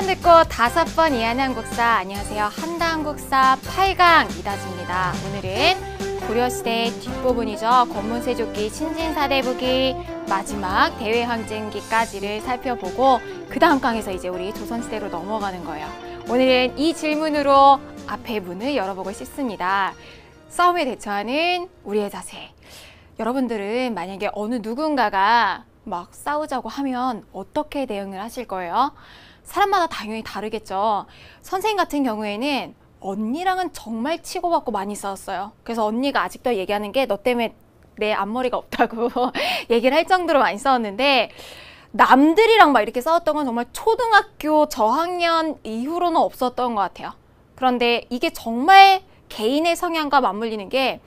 한 번 듣고 다섯 번 이하는 한국사 안녕하세요 한다한국사 8강 이다지입니다 오늘은 고려시대 뒷부분이죠 권문세조기 신진사대부기 마지막 대외항쟁기까지를 살펴보고 그 다음 강에서 이제 우리 조선시대로 넘어가는 거예요 오늘은 이 질문으로 앞에 문을 열어보고 싶습니다 싸움에 대처하는 우리의 자세 여러분들은 만약에 어느 누군가가 막 싸우자고 하면 어떻게 대응을 하실 거예요? 사람마다 당연히 다르겠죠. 선생님 같은 경우에는 언니랑은 정말 치고받고 많이 싸웠어요. 그래서 언니가 아직도 얘기하는 게 너 때문에 내 앞머리가 없다고 얘기를 할 정도로 많이 싸웠는데 남들이랑 막 이렇게 싸웠던 건 정말 초등학교 저학년 이후로는 없었던 것 같아요. 그런데 이게 정말 개인의 성향과 맞물리는 게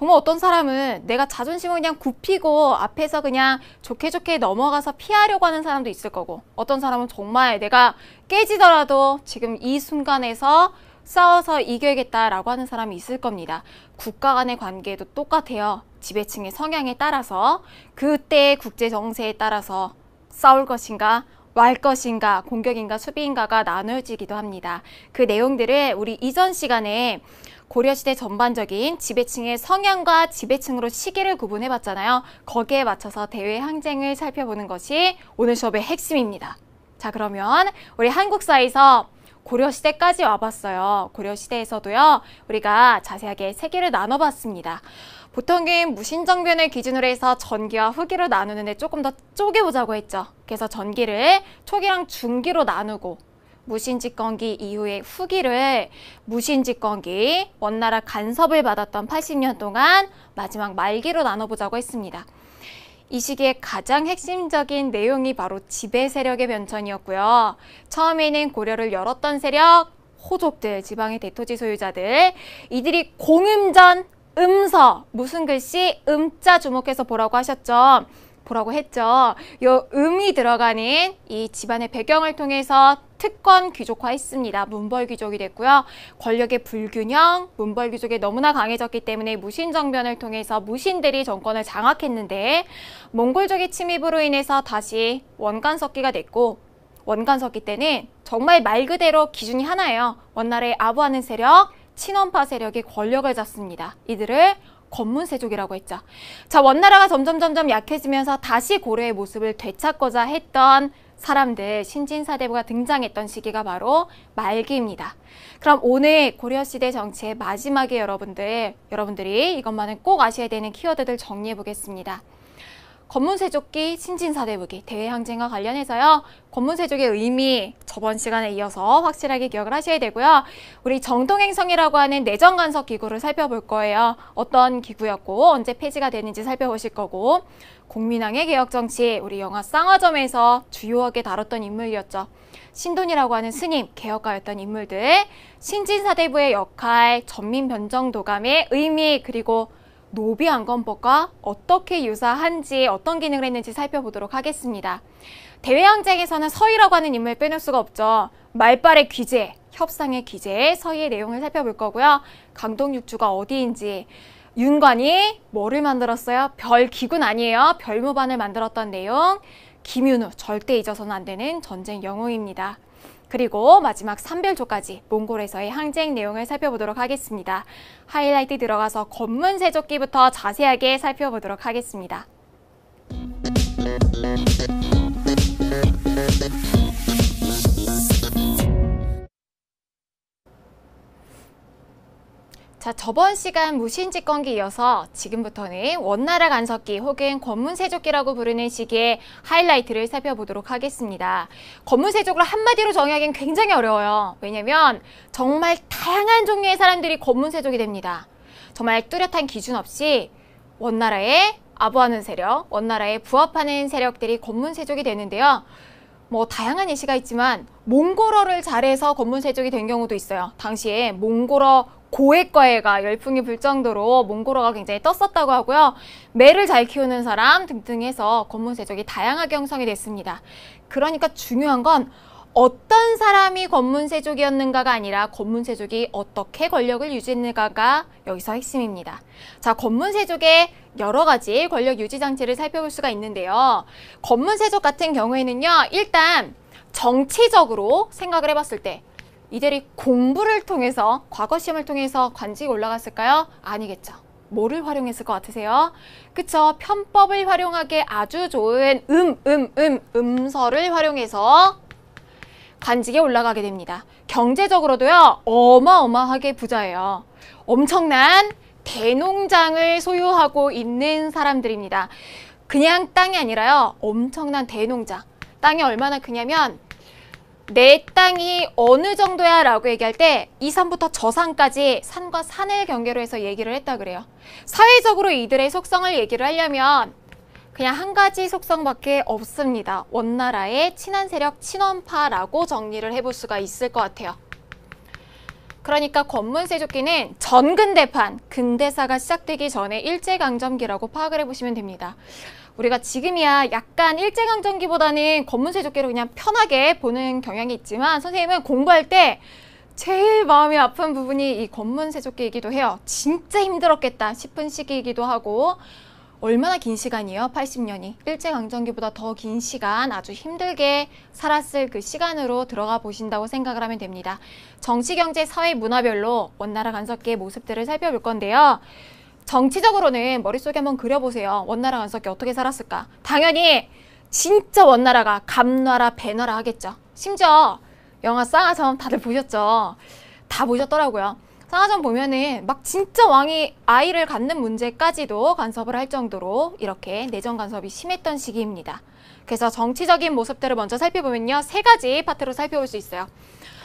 정말 어떤 사람은 내가 자존심을 그냥 굽히고 앞에서 그냥 좋게 좋게 넘어가서 피하려고 하는 사람도 있을 거고 어떤 사람은 정말 내가 깨지더라도 지금 이 순간에서 싸워서 이겨야겠다라고 하는 사람이 있을 겁니다. 국가 간의 관계도 똑같아요. 지배층의 성향에 따라서 그때의 국제 정세에 따라서 싸울 것인가 말 것인가 공격인가 수비인가가 나눠지기도 합니다. 그 내용들을 우리 이전 시간에 고려시대 전반적인 지배층의 성향과 지배층으로 시기를 구분해봤잖아요. 거기에 맞춰서 대외 항쟁을 살펴보는 것이 오늘 수업의 핵심입니다. 자, 그러면 우리 한국사에서 고려시대까지 와봤어요. 고려시대에서도요, 우리가 자세하게 세 개를 나눠봤습니다. 보통은 무신정변을 기준으로 해서 전기와 후기를 나누는데 조금 더 쪼개보자고 했죠. 그래서 전기를 초기랑 중기로 나누고 무신집권기 이후의 후기를 무신집권기, 원나라 간섭을 받았던 80년 동안 마지막 말기로 나눠보자고 했습니다. 이 시기에 가장 핵심적인 내용이 바로 지배 세력의 변천이었고요. 처음에는 고려를 열었던 세력, 호족들, 지방의 대토지 소유자들, 이들이 공음전, 음서, 무슨 글씨, 음자 주목해서 보라고 하셨죠. 보라고 했죠. 요 음이 들어가는 이 집안의 배경을 통해서 특권 귀족화했습니다. 문벌 귀족이 됐고요. 권력의 불균형, 문벌 귀족이 너무나 강해졌기 때문에 무신 정변을 통해서 무신들이 정권을 장악했는데 몽골족의 침입으로 인해서 다시 원간석기가 됐고 원간석기 때는 정말 말 그대로 기준이 하나예요. 원나라의 아부하는 세력, 친원파 세력이 권력을 잡습니다. 이들을 권문세족이라고 했죠. 자, 원나라가 점점 점점 약해지면서 다시 고려의 모습을 되찾고자 했던 사람들, 신진사대부가 등장했던 시기가 바로 말기입니다. 그럼 오늘 고려시대 정치의 마지막에 여러분들, 여러분들이 이것만은 꼭 아셔야 되는 키워드들 정리해 보겠습니다. 검문세족기 신진사대부기 대항쟁과 외 관련해서요. 검문세족의 의미 저번 시간에 이어서 확실하게 기억을 하셔야 되고요. 우리 정통행성이라고 하는 내정간섭 기구를 살펴볼 거예요. 어떤 기구였고 언제 폐지가 되는지 살펴보실 거고 공민왕의 개혁정치 우리 영화 쌍화점에서 주요하게 다뤘던 인물이었죠. 신돈이라고 하는 스님, 개혁가였던 인물들, 신진사대부의 역할, 전민변정도감의 의미, 그리고 노비안검법과 어떻게 유사한지 어떤 기능을 했는지 살펴보도록 하겠습니다. 대외항쟁에서는 서희라고 하는 인물 빼놓을 수가 없죠. 말발의 귀재, 협상의 귀재, 서희의 내용을 살펴볼 거고요. 강동육주가 어디인지, 윤관이 뭐를 만들었어요? 별 기군 아니에요. 별무반을 만들었던 내용, 김윤우 절대 잊어서는 안 되는 전쟁 영웅입니다. 그리고 마지막 삼별조까지 몽골에서의 항쟁 내용을 살펴보도록 하겠습니다. 하이라이트 들어가서 검문 세조끼부터 자세하게 살펴보도록 하겠습니다. 자, 저번 시간 무신직권기 이어서 지금부터는 원나라 간석기 혹은 권문세족기라고 부르는 시기의 하이라이트를 살펴보도록 하겠습니다. 권문세족을 한마디로 정의하기엔 굉장히 어려워요. 왜냐면 정말 다양한 종류의 사람들이 권문세족이 됩니다. 정말 뚜렷한 기준 없이 원나라에 아부하는 세력, 원나라에 부합하는 세력들이 권문세족이 되는데요. 뭐 다양한 예시가 있지만 몽골어를 잘해서 권문세족이 된 경우도 있어요. 당시에 몽골어 고액과외가 열풍이 불 정도로 몽골어가 굉장히 떴었다고 하고요. 매를 잘 키우는 사람 등등 해서 권문 세족이 다양하게 형성이 됐습니다. 그러니까 중요한 건 어떤 사람이 권문세족이었는가가 아니라 권문세족이 어떻게 권력을 유지했는가가 여기서 핵심입니다. 자, 권문세족의 여러 가지 권력 유지 장치를 살펴볼 수가 있는데요. 권문세족 같은 경우에는요, 일단 정치적으로 생각을 해봤을 때 이들이 공부를 통해서 과거 시험을 통해서 관직에 올라갔을까요? 아니겠죠. 뭐를 활용했을 것 같으세요? 그쵸. 편법을 활용하기에 아주 좋은 음, 음, 음, 음서를 활용해서 관직에 올라가게 됩니다. 경제적으로도요, 어마어마하게 부자예요. 엄청난 대농장을 소유하고 있는 사람들입니다. 그냥 땅이 아니라요, 엄청난 대농장. 땅이 얼마나 크냐면 내 땅이 어느 정도야 라고 얘기할 때 이 산부터 저 산까지 산과 산을 경계로 해서 얘기를 했다 그래요. 사회적으로 이들의 속성을 얘기를 하려면 그냥 한 가지 속성밖에 없습니다. 원나라의 친한 세력 친원파라고 정리를 해볼 수가 있을 것 같아요. 그러니까 권문세조기는 전근대판, 근대사가 시작되기 전에 일제강점기라고 파악을 해보시면 됩니다. 우리가 지금이야 약간 일제강점기보다는 검문세조개로 그냥 편하게 보는 경향이 있지만 선생님은 공부할 때 제일 마음이 아픈 부분이 이 검문세조개이기도 해요. 진짜 힘들었겠다 싶은 시기이기도 하고 얼마나 긴 시간이에요? 80년이. 일제강점기보다 더 긴 시간 아주 힘들게 살았을 그 시간으로 들어가 보신다고 생각을 하면 됩니다. 정치, 경제, 사회, 문화별로 원나라 간섭계의 모습들을 살펴볼 건데요. 정치적으로는 머릿속에 한번 그려보세요. 원나라 간석이 어떻게 살았을까? 당연히 진짜 원나라가 감나라, 배나라 하겠죠. 심지어 영화 쌍화점 다들 보셨죠? 다 보셨더라고요. 쌍화점 보면은 막 진짜 왕이 아이를 갖는 문제까지도 간섭을 할 정도로 이렇게 내정 간섭이 심했던 시기입니다. 그래서 정치적인 모습들을 먼저 살펴보면요. 세 가지 파트로 살펴볼 수 있어요.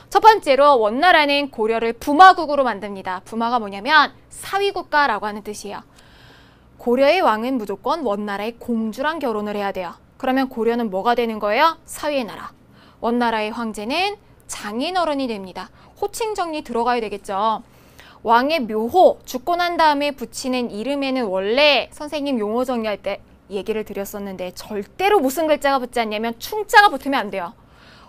첫 번째로 원나라는 고려를 부마국으로 만듭니다. 부마가 뭐냐면 사위국가라고 하는 뜻이에요. 고려의 왕은 무조건 원나라의 공주랑 결혼을 해야 돼요. 그러면 고려는 뭐가 되는 거예요? 사위의 나라. 원나라의 황제는 장인어른이 됩니다. 호칭 정리 들어가야 되겠죠. 왕의 묘호, 죽고 난 다음에 붙이는 이름에는 원래 선생님 용어 정리할 때 얘기를 드렸었는데 절대로 무슨 글자가 붙지 않냐면 충자가 붙으면 안 돼요.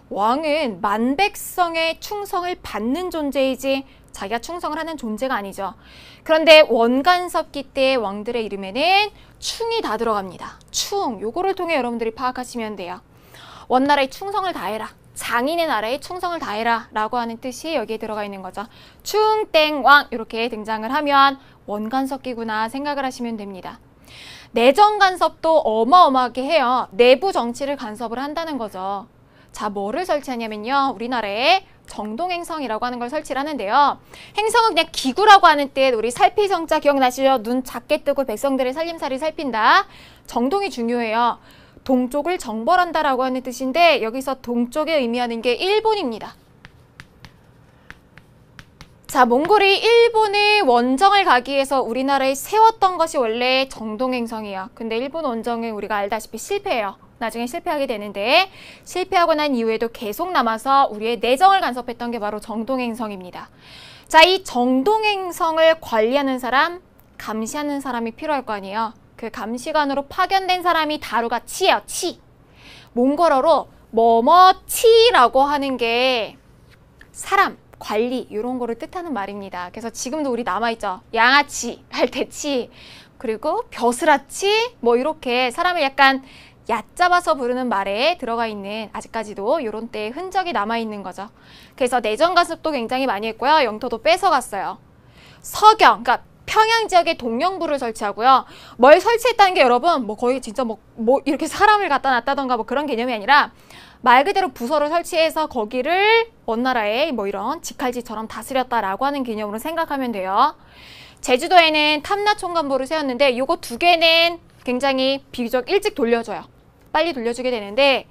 왕은 만백성의 충성을 받는 존재이지 자기가 충성을 하는 존재가 아니죠. 그런데 원간섭기 때 왕들의 이름에는 충이 다 들어갑니다. 충, 요거를 통해 여러분들이 파악하시면 돼요. 원나라의 충성을 다해라. 장인의 나라에 충성을 다해라 라고 하는 뜻이 여기에 들어가 있는 거죠. 충 땡 왕 이렇게 등장을 하면 원간섭기구나 생각을 하시면 됩니다. 내정 간섭도 어마어마하게 해요. 내부 정치를 간섭을 한다는 거죠. 자, 뭐를 설치하냐면요. 우리나라에 정동행성이라고 하는 걸 설치를 하는데요. 행성은 그냥 기구라고 하는 뜻 우리 살피성자 기억나시죠? 눈 작게 뜨고 백성들의 살림살이 살핀다. 정동이 중요해요. 동쪽을 정벌한다라고 하는 뜻인데 여기서 동쪽에 의미하는 게 일본입니다. 자, 몽골이 일본의 원정을 가기 위해서 우리나라에 세웠던 것이 원래 정동행성이에요. 근데 일본 원정은 우리가 알다시피 실패해요. 나중에 실패하게 되는데 실패하고 난 이후에도 계속 남아서 우리의 내정을 간섭했던 게 바로 정동행성입니다. 자, 이 정동행성을 관리하는 사람, 감시하는 사람이 필요할 거 아니에요. 그 감시관으로 파견된 사람이 다루가 치예요, 치. 몽골어로 뭐뭐치라고 하는 게 사람, 관리 이런 거를 뜻하는 말입니다. 그래서 지금도 우리 남아있죠. 양아치 할대치 그리고 벼슬아치 뭐 이렇게 사람을 약간 얕잡아서 부르는 말에 들어가 있는 아직까지도 이런 때의 흔적이 남아있는 거죠. 그래서 내전 가습도 굉장히 많이 했고요. 영토도 뺏어갔어요. 서경, 그러니까 평양 지역에 동영부를 설치하고요. 뭘 설치했다는 게 여러분 뭐 거의 진짜 뭐, 뭐 이렇게 사람을 갖다 놨다던가 뭐 그런 개념이 아니라 말 그대로 부서를 설치해서 거기를 원나라의 뭐 이런 직할지처럼 다스렸다라고 하는 개념으로 생각하면 돼요. 제주도에는 탐나총감부를 세웠는데 요거두 개는 굉장히 비교적 일찍 돌려줘요. 빨리 돌려주게 되는데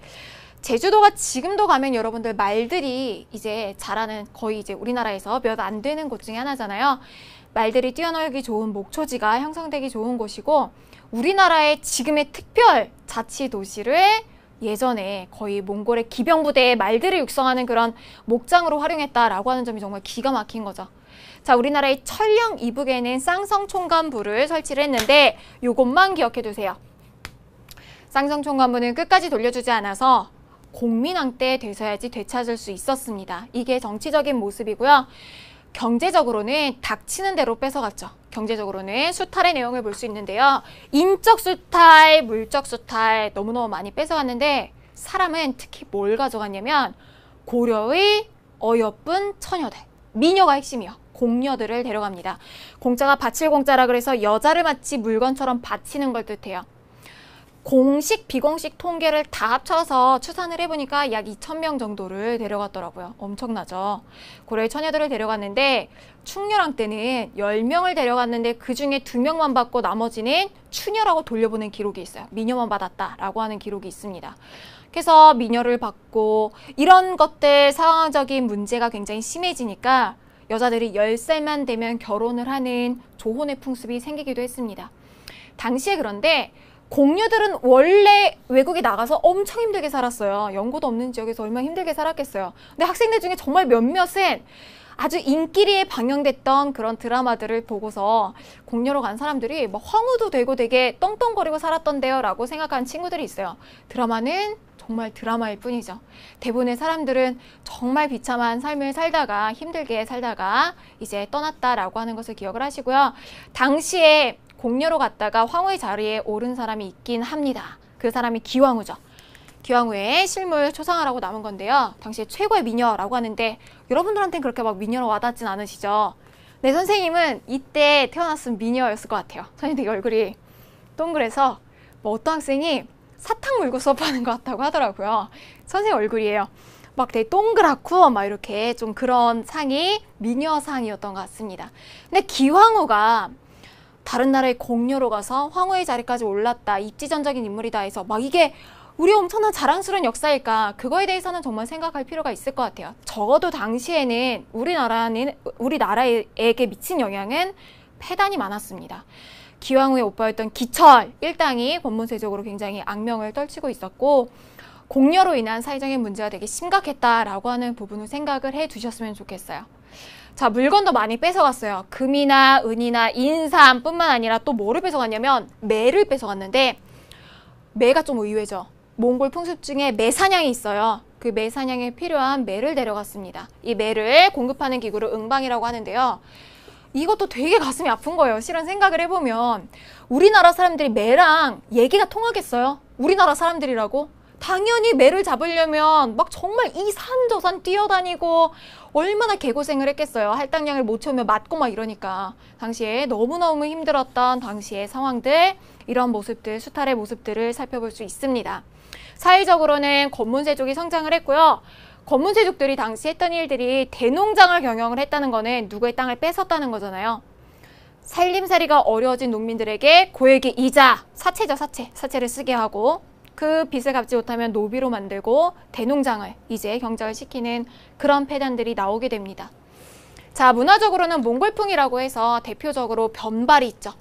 제주도가 지금도 가면 여러분들 말들이 이제 잘하는 거의 이제 우리나라에서 몇 안 되는 곳 중에 하나잖아요. 말들이 뛰어놀기 좋은 목초지가 형성되기 좋은 곳이고 우리나라의 지금의 특별 자치도시를 예전에 거의 몽골의 기병부대의 말들을 육성하는 그런 목장으로 활용했다라고 하는 점이 정말 기가 막힌 거죠. 자, 우리나라의 철령 이북에는 쌍성총관부를 설치를 했는데 요것만 기억해 두세요. 쌍성총관부는 끝까지 돌려주지 않아서 공민왕 때 돼서야지 되찾을 수 있었습니다. 이게 정치적인 모습이고요. 경제적으로는 닥치는 대로 뺏어갔죠. 경제적으로는 수탈의 내용을 볼 수 있는데요. 인적 수탈, 물적 수탈 너무너무 많이 뺏어갔는데 사람은 특히 뭘 가져갔냐면 고려의 어여쁜 처녀들, 미녀가 핵심이요. 공녀들을 데려갑니다. 공짜가 바칠 공짜라 그래서 여자를 마치 물건처럼 바치는 걸 뜻해요. 공식 비공식 통계를 다 합쳐서 추산을 해보니까 약2 0 0 0명 정도를 데려갔더라고요. 엄청나죠. 고려의 처녀들을 데려갔는데 충녀랑 때는 10명을 데려갔는데 그중에 2명만 받고 나머지는 추녀라고 돌려보낸 기록이 있어요. 미녀만 받았다라고 하는 기록이 있습니다. 그래서 미녀를 받고 이런 것들 상황적인 문제가 굉장히 심해지니까 여자들이 10살만 되면 결혼을 하는 조혼의 풍습이 생기기도 했습니다. 당시에 그런데 공유들은 원래 외국에 나가서 엄청 힘들게 살았어요. 연고도 없는 지역에서 얼마나 힘들게 살았겠어요. 근데 학생들 중에 정말 몇몇은 아주 인기리에 방영됐던 그런 드라마들을 보고서 공녀로 간 사람들이 뭐 황후도 되고 되게 떵떵거리고 살았던데요 라고 생각하는 친구들이 있어요. 드라마는 정말 드라마일 뿐이죠. 대부분의 사람들은 정말 비참한 삶을 살다가 힘들게 살다가 이제 떠났다라고 하는 것을 기억을 하시고요. 당시에 공녀로 갔다가 황후의 자리에 오른 사람이 있긴 합니다. 그 사람이 기왕후죠. 기왕후의 실물 초상화라고 남은 건데요. 당시 최고의 미녀라고 하는데 여러분들한테는 그렇게 막 미녀로 와닿진 않으시죠? 네, 선생님은 이때 태어났으면 미녀였을 것 같아요. 선생님 되게 얼굴이 동그래서 뭐 어떤 학생이 사탕 물고 수업하는 것 같다고 하더라고요. 선생님 얼굴이에요. 막 되게 동그랗고 막 이렇게 좀 그런 상이 미녀상이었던 것 같습니다. 근데 기왕후가 다른 나라의 공녀로 가서 황후의 자리까지 올랐다. 입지전적인 인물이다 해서 막 이게 우리 엄청난 자랑스러운 역사일까? 그거에 대해서는 정말 생각할 필요가 있을 것 같아요. 적어도 당시에는 우리나라는 우리나라에게 미친 영향은 폐단이 많았습니다. 기왕후의 오빠였던 기철 일당이 법문세적으로 굉장히 악명을 떨치고 있었고 공녀로 인한 사회적인 문제가 되게 심각했다라고 하는 부분을 생각을 해 두셨으면 좋겠어요. 자, 물건도 많이 뺏어갔어요. 금이나 은이나 인삼뿐만 아니라 또 뭐를 뺏어갔냐면 매를 뺏어갔는데 매가 좀 의외죠. 몽골 풍습 중에 매사냥이 있어요. 그 매사냥에 필요한 매를 데려갔습니다. 이 매를 공급하는 기구를 응방이라고 하는데요. 이것도 되게 가슴이 아픈 거예요. 실은 생각을 해보면 우리나라 사람들이 매랑 얘기가 통하겠어요? 우리나라 사람들이라고? 당연히 매를 잡으려면 막 정말 이 산 저 산 뛰어다니고 얼마나 개고생을 했겠어요. 할당량을 못 채우면 맞고 막 이러니까. 당시에 너무너무 힘들었던 당시의 상황들, 이런 모습들, 수탈의 모습들을 살펴볼 수 있습니다. 사회적으로는 권문세족이 성장을 했고요. 권문세족들이 당시 했던 일들이 대농장을 경영을 했다는 거는 누구의 땅을 뺏었다는 거잖아요. 살림살이가 어려워진 농민들에게 고액의 이자, 사채죠, 사채. 사채를 쓰게 하고 그 빚을 갚지 못하면 노비로 만들고 대농장을 이제 경작을 시키는 그런 패단들이 나오게 됩니다. 자, 문화적으로는 몽골풍이라고 해서 대표적으로 변발이 있죠.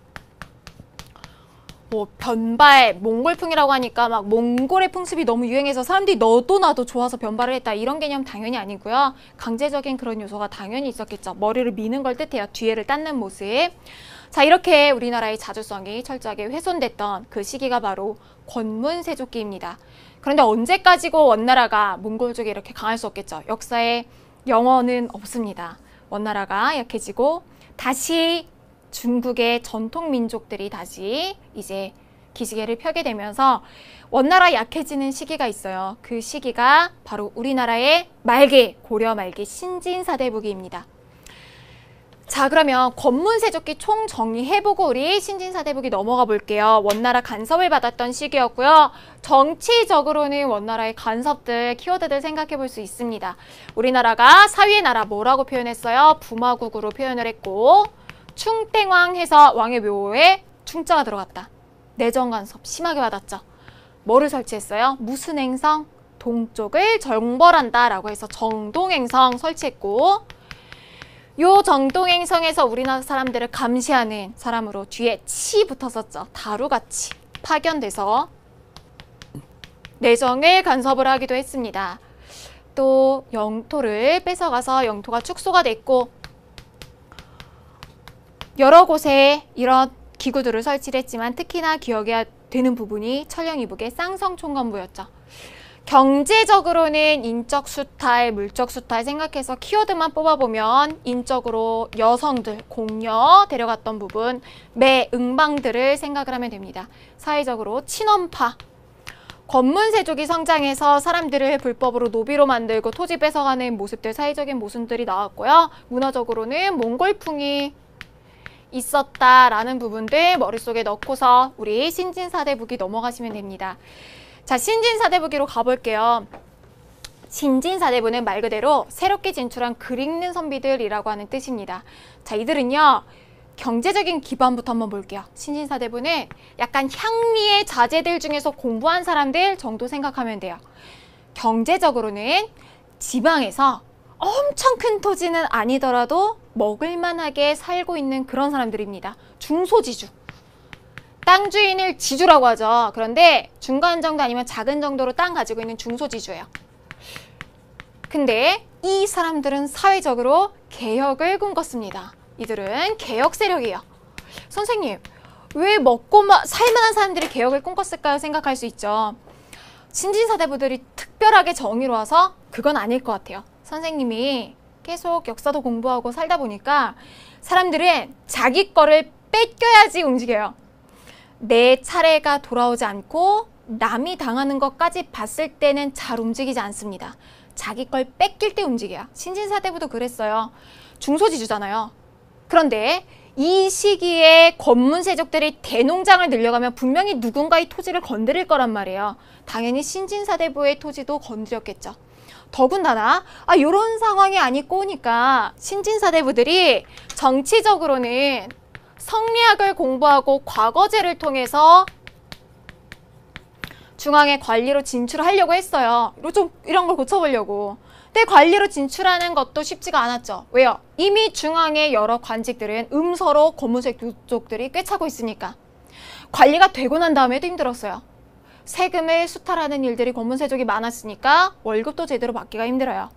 뭐 변발, 몽골풍이라고 하니까 막 몽골의 풍습이 너무 유행해서 사람들이 너도 나도 좋아서 변발을 했다 이런 개념 당연히 아니고요. 강제적인 그런 요소가 당연히 있었겠죠. 머리를 미는 걸 뜻해요. 뒤에를 닦는 모습. 자, 이렇게 우리나라의 자주성이 철저하게 훼손됐던 그 시기가 바로 권문 세조기입니다. 그런데 언제까지고 원나라가 몽골족에 이렇게 강할 수 없겠죠. 역사에 영어는 없습니다. 원나라가 약해지고 다시 중국의 전통 민족들이 다시 이제 기지개를 펴게 되면서 원나라 약해지는 시기가 있어요. 그 시기가 바로 우리나라의 말기, 고려 말기 신진사대부기입니다. 자 그러면 권문세조기 총 정리해보고 우리 신진사 대북이 넘어가 볼게요. 원나라 간섭을 받았던 시기였고요. 정치적으로는 원나라의 간섭들, 키워드들 생각해볼 수 있습니다. 우리나라가 사위의 나라 뭐라고 표현했어요? 부마국으로 표현을 했고 충땡왕 해서 왕의 묘에 충자가 들어갔다. 내정 간섭 심하게 받았죠. 뭐를 설치했어요? 무슨 행성? 동쪽을 정벌한다라고 해서 정동행성 설치했고 요 정동행성에서 우리나라 사람들을 감시하는 사람으로 뒤에 치 붙었었죠. 다루같이 파견돼서 내정에 간섭을 하기도 했습니다. 또 영토를 뺏어가서 영토가 축소가 됐고 여러 곳에 이런 기구들을 설치 했지만 특히나 기억해야 되는 부분이 천령이북의 쌍성총건부였죠. 경제적으로는 인적 수탈, 물적 수탈 생각해서 키워드만 뽑아보면 인적으로 여성들, 공녀 데려갔던 부분, 매 응방들을 생각을 하면 됩니다. 사회적으로 친원파, 검문세족이 성장해서 사람들을 불법으로 노비로 만들고 토지 뺏어가는 모습들, 사회적인 모순들이 나왔고요. 문화적으로는 몽골풍이 있었다라는 부분들 머릿속에 넣고서 우리 신진사대북이 넘어가시면 됩니다. 자, 신진사대부기로 가볼게요. 신진사대부는 말 그대로 새롭게 진출한 그릭는 선비들이라고 하는 뜻입니다. 자, 이들은요. 경제적인 기반부터 한번 볼게요. 신진사대부는 약간 향리의 자제들 중에서 공부한 사람들 정도 생각하면 돼요. 경제적으로는 지방에서 엄청 큰 토지는 아니더라도 먹을만하게 살고 있는 그런 사람들입니다. 중소지주. 땅 주인을 지주라고 하죠. 그런데 중간 정도 아니면 작은 정도로 땅 가지고 있는 중소지주예요. 근데 이 사람들은 사회적으로 개혁을 꿈꿨습니다. 이들은 개혁 세력이에요. 선생님, 왜 먹고 마, 살만한 사람들이 개혁을 꿈꿨을까요? 생각할 수 있죠. 신진사대부들이 특별하게 정의로워서 그건 아닐 것 같아요. 선생님이 계속 역사도 공부하고 살다 보니까 사람들은 자기 거를 뺏겨야지 움직여요. 내 차례가 돌아오지 않고 남이 당하는 것까지 봤을 때는 잘 움직이지 않습니다. 자기 걸 뺏길 때 움직여요. 신진사 때부터 그랬어요. 중소지주잖아요. 그런데 이 시기에 권문세족들이 대농장을 늘려가면 분명히 누군가의 토지를 건드릴 거란 말이에요. 당연히 신진사대부의 토지도 건드렸겠죠. 더군다나 아 이런 상황이 아니고 오니까 신진사대부들이 정치적으로는 성리학을 공부하고 과거제를 통해서 중앙의 관리로 진출하려고 했어요. 좀 이런 걸 고쳐보려고. 근데 관리로 진출하는 것도 쉽지가 않았죠. 왜요? 이미 중앙의 여러 관직들은 음서로 검은색 유족들이 꿰차고 있으니까. 관리가 되고 난 다음에도 힘들었어요. 세금을 수탈하는 일들이 검은세족이 많았으니까 월급도 제대로 받기가 힘들어요.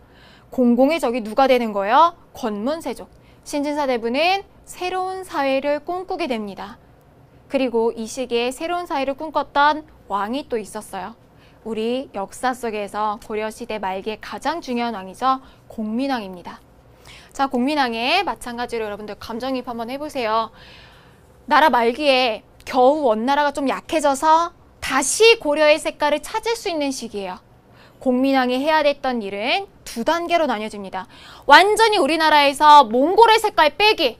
공공의 적이 누가 되는 거예요? 권문세족. 신진사 대부는 새로운 사회를 꿈꾸게 됩니다. 그리고 이 시기에 새로운 사회를 꿈꿨던 왕이 또 있었어요. 우리 역사 속에서 고려시대 말기에 가장 중요한 왕이죠. 공민왕입니다. 자, 공민왕에 마찬가지로 여러분들 감정입 한번 해보세요. 나라 말기에 겨우 원나라가 좀 약해져서 다시 고려의 색깔을 찾을 수 있는 시기예요. 공민왕이 해야 됐던 일은 두 단계로 나뉘어집니다. 완전히 우리나라에서 몽골의 색깔 빼기,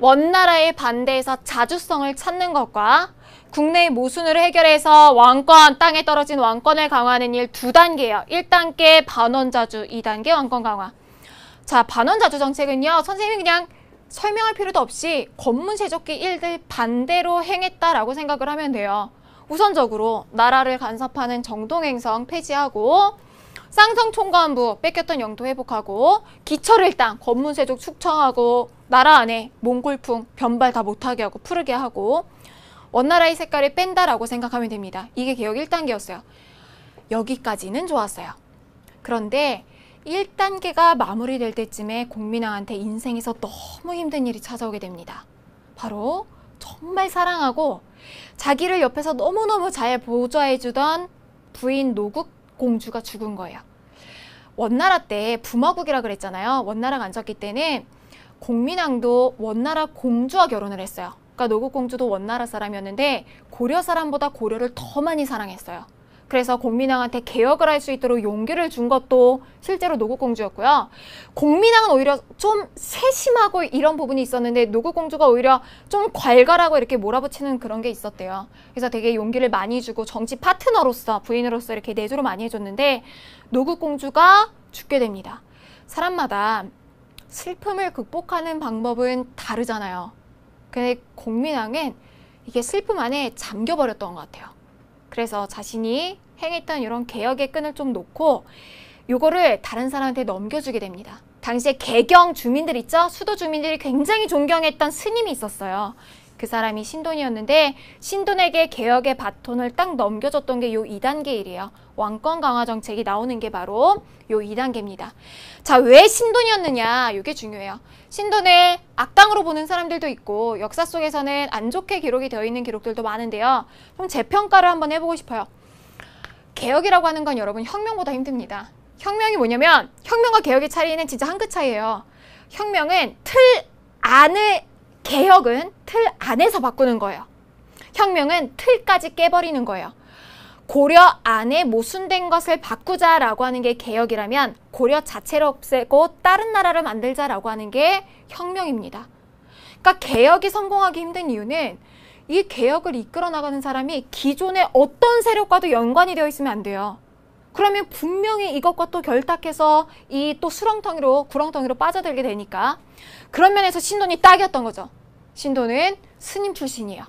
원나라의 반대에서 자주성을 찾는 것과 국내의 모순을 해결해서 왕권, 땅에 떨어진 왕권을 강화하는 일 두 단계예요. 1단계 반원자주, 2단계 왕권 강화. 자, 반원자주 정책은요. 선생님이 그냥 설명할 필요도 없이 권문세족기 일들 반대로 행했다라고 생각을 하면 돼요. 우선적으로 나라를 간섭하는 정동행성 폐지하고 쌍성 총관부 뺏겼던 영토 회복하고 기철을 땅 권문세족 축청하고 나라 안에 몽골풍 변발 다 못하게 하고 푸르게 하고 원나라의 색깔을 뺀다라고 생각하면 됩니다. 이게 개혁 1단계였어요. 여기까지는 좋았어요. 그런데 1단계가 마무리될 때쯤에 공민왕한테 인생에서 너무 힘든 일이 찾아오게 됩니다. 바로 정말 사랑하고 자기를 옆에서 너무너무 잘 보좌해주던 부인 노국 공주가 죽은 거예요. 원나라 때 부마국이라 그랬잖아요. 원나라가 앉았기 때는 공민왕도 원나라 공주와 결혼을 했어요. 그러니까 노국 공주도 원나라 사람이었는데 고려 사람보다 고려를 더 많이 사랑했어요. 그래서 공민왕한테 개혁을 할 수 있도록 용기를 준 것도 실제로 노국공주였고요. 공민왕은 오히려 좀 세심하고 이런 부분이 있었는데 노국공주가 오히려 좀 괄괄하고 이렇게 몰아붙이는 그런 게 있었대요. 그래서 되게 용기를 많이 주고 정치 파트너로서 부인으로서 이렇게 내조를 많이 해줬는데 노국공주가 죽게 됩니다. 사람마다 슬픔을 극복하는 방법은 다르잖아요. 근데 공민왕은 이게 슬픔 안에 잠겨버렸던 것 같아요. 그래서 자신이 행했던 이런 개혁의 끈을 좀 놓고 요거를 다른 사람한테 넘겨주게 됩니다. 당시에 개경 주민들 있죠? 수도 주민들이 굉장히 존경했던 스님이 있었어요. 그 사람이 신돈이었는데 신돈에게 개혁의 바톤을 딱 넘겨줬던 게 요 2단계 일이에요. 왕권 강화 정책이 나오는 게 바로 요 2단계입니다. 자, 왜 신돈이었느냐? 이게 중요해요. 신돈을 악당으로 보는 사람들도 있고 역사 속에서는 안 좋게 기록이 되어 있는 기록들도 많은데요. 그럼 재평가를 한번 해보고 싶어요. 개혁이라고 하는 건 여러분 혁명보다 힘듭니다. 혁명이 뭐냐면 혁명과 개혁의 차이는 진짜 한끗 차이예요. 혁명은 틀 안을 개혁은 틀 안에서 바꾸는 거예요. 혁명은 틀까지 깨버리는 거예요. 고려 안에 모순된 것을 바꾸자라고 하는 게 개혁이라면 고려 자체를 없애고 다른 나라를 만들자라고 하는 게 혁명입니다. 그러니까 개혁이 성공하기 힘든 이유는 이 개혁을 이끌어 나가는 사람이 기존의 어떤 세력과도 연관이 되어 있으면 안 돼요. 그러면 분명히 이것과 또 결탁해서 이 또 수렁텅이로 구렁텅이로 빠져들게 되니까 그런 면에서 신돈이 딱이었던 거죠. 신돈은 스님 출신이에요.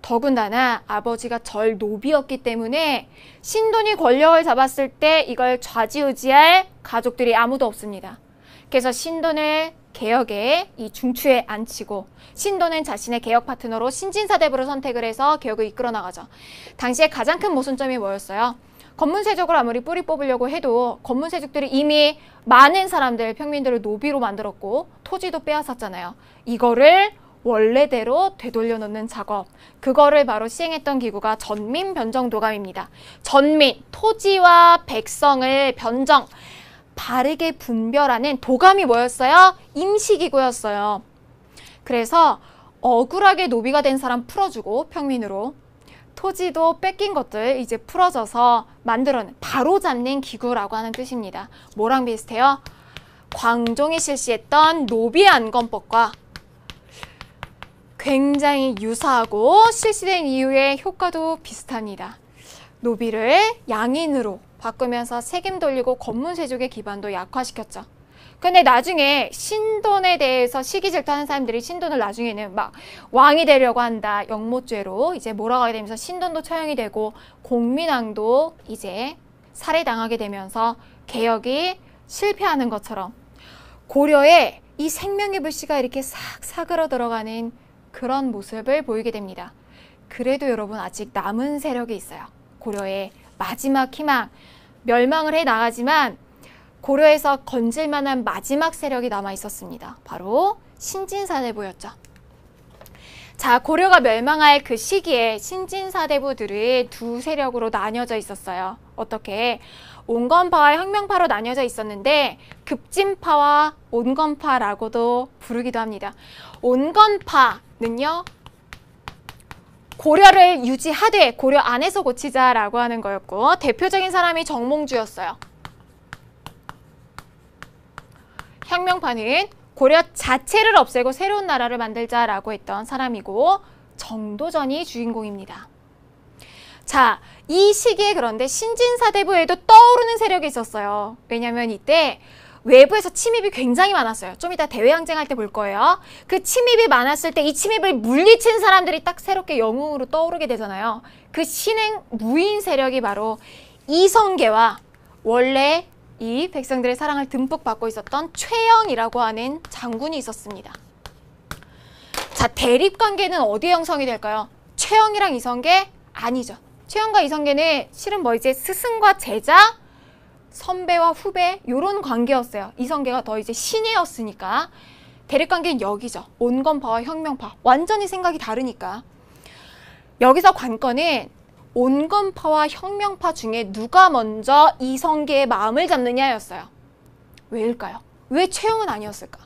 더군다나 아버지가 절 노비였기 때문에 신돈이 권력을 잡았을 때 이걸 좌지우지할 가족들이 아무도 없습니다. 그래서 신돈을 개혁의 이 중추에 앉히고 신돈은 자신의 개혁 파트너로 신진사대부를 선택을 해서 개혁을 이끌어 나가죠. 당시에 가장 큰 모순점이 뭐였어요? 검문세족을 아무리 뿌리 뽑으려고 해도 검문세족들이 이미 많은 사람들, 평민들을 노비로 만들었고 토지도 빼앗았잖아요. 이거를 원래대로 되돌려 놓는 작업. 그거를 바로 시행했던 기구가 전민 변정 도감입니다. 전민, 토지와 백성을 변정, 바르게 분별하는 도감이 뭐였어요? 임시기구였어요. 그래서 억울하게 노비가 된 사람 풀어주고 평민으로 토지도 뺏긴 것들 이제 풀어져서 만들어낸 바로잡는 기구라고 하는 뜻입니다. 뭐랑 비슷해요? 광종이 실시했던 노비안건법과 굉장히 유사하고 실시된 이후의 효과도 비슷합니다. 노비를 양인으로 바꾸면서 세금 돌리고 권문세족의 기반도 약화시켰죠. 근데 나중에 신돈에 대해서 시기 질투하는 사람들이 신돈을 나중에는 막 왕이 되려고 한다. 영모죄로 이제 몰아가게 되면서 신돈도 처형이 되고 공민왕도 이제 살해당하게 되면서 개혁이 실패하는 것처럼 고려에이 생명의 불씨가 이렇게 싹 사그러 들어가는 그런 모습을 보이게 됩니다. 그래도 여러분 아직 남은 세력이 있어요. 고려의 마지막 희망, 멸망을 해 나가지만 고려에서 건질 만한 마지막 세력이 남아 있었습니다. 바로 신진사대부였죠. 자, 고려가 멸망할 그 시기에 신진사대부들이 두 세력으로 나뉘어져 있었어요. 어떻게? 온건파와 혁명파로 나뉘어져 있었는데 급진파와 온건파라고도 부르기도 합니다. 온건파는요. 고려를 유지하되 고려 안에서 고치자라고 하는 거였고 대표적인 사람이 정몽주였어요. 혁명파는 고려 자체를 없애고 새로운 나라를 만들자라고 했던 사람이고 정도전이 주인공입니다. 자, 이 시기에 그런데 신진사대부에도 떠오르는 세력이 있었어요. 왜냐면 이때 외부에서 침입이 굉장히 많았어요. 좀 이따 대외항쟁할 때 볼 거예요. 그 침입이 많았을 때 이 침입을 물리친 사람들이 딱 새롭게 영웅으로 떠오르게 되잖아요. 그 신행 무인 세력이 바로 이성계와 원래 이 백성들의 사랑을 듬뿍 받고 있었던 최영이라고 하는 장군이 있었습니다. 자, 대립 관계는 어디에 형성이 될까요? 최영이랑 이성계? 아니죠. 최영과 이성계는 실은 뭐 이제 스승과 제자, 선배와 후배 요런 관계였어요. 이성계가 더 이제 신이었으니까. 대립관계는 여기죠. 온건파와 혁명파. 완전히 생각이 다르니까. 여기서 관건은 온건파와 혁명파 중에 누가 먼저 이성계의 마음을 잡느냐였어요. 왜일까요? 왜 최영은 아니었을까?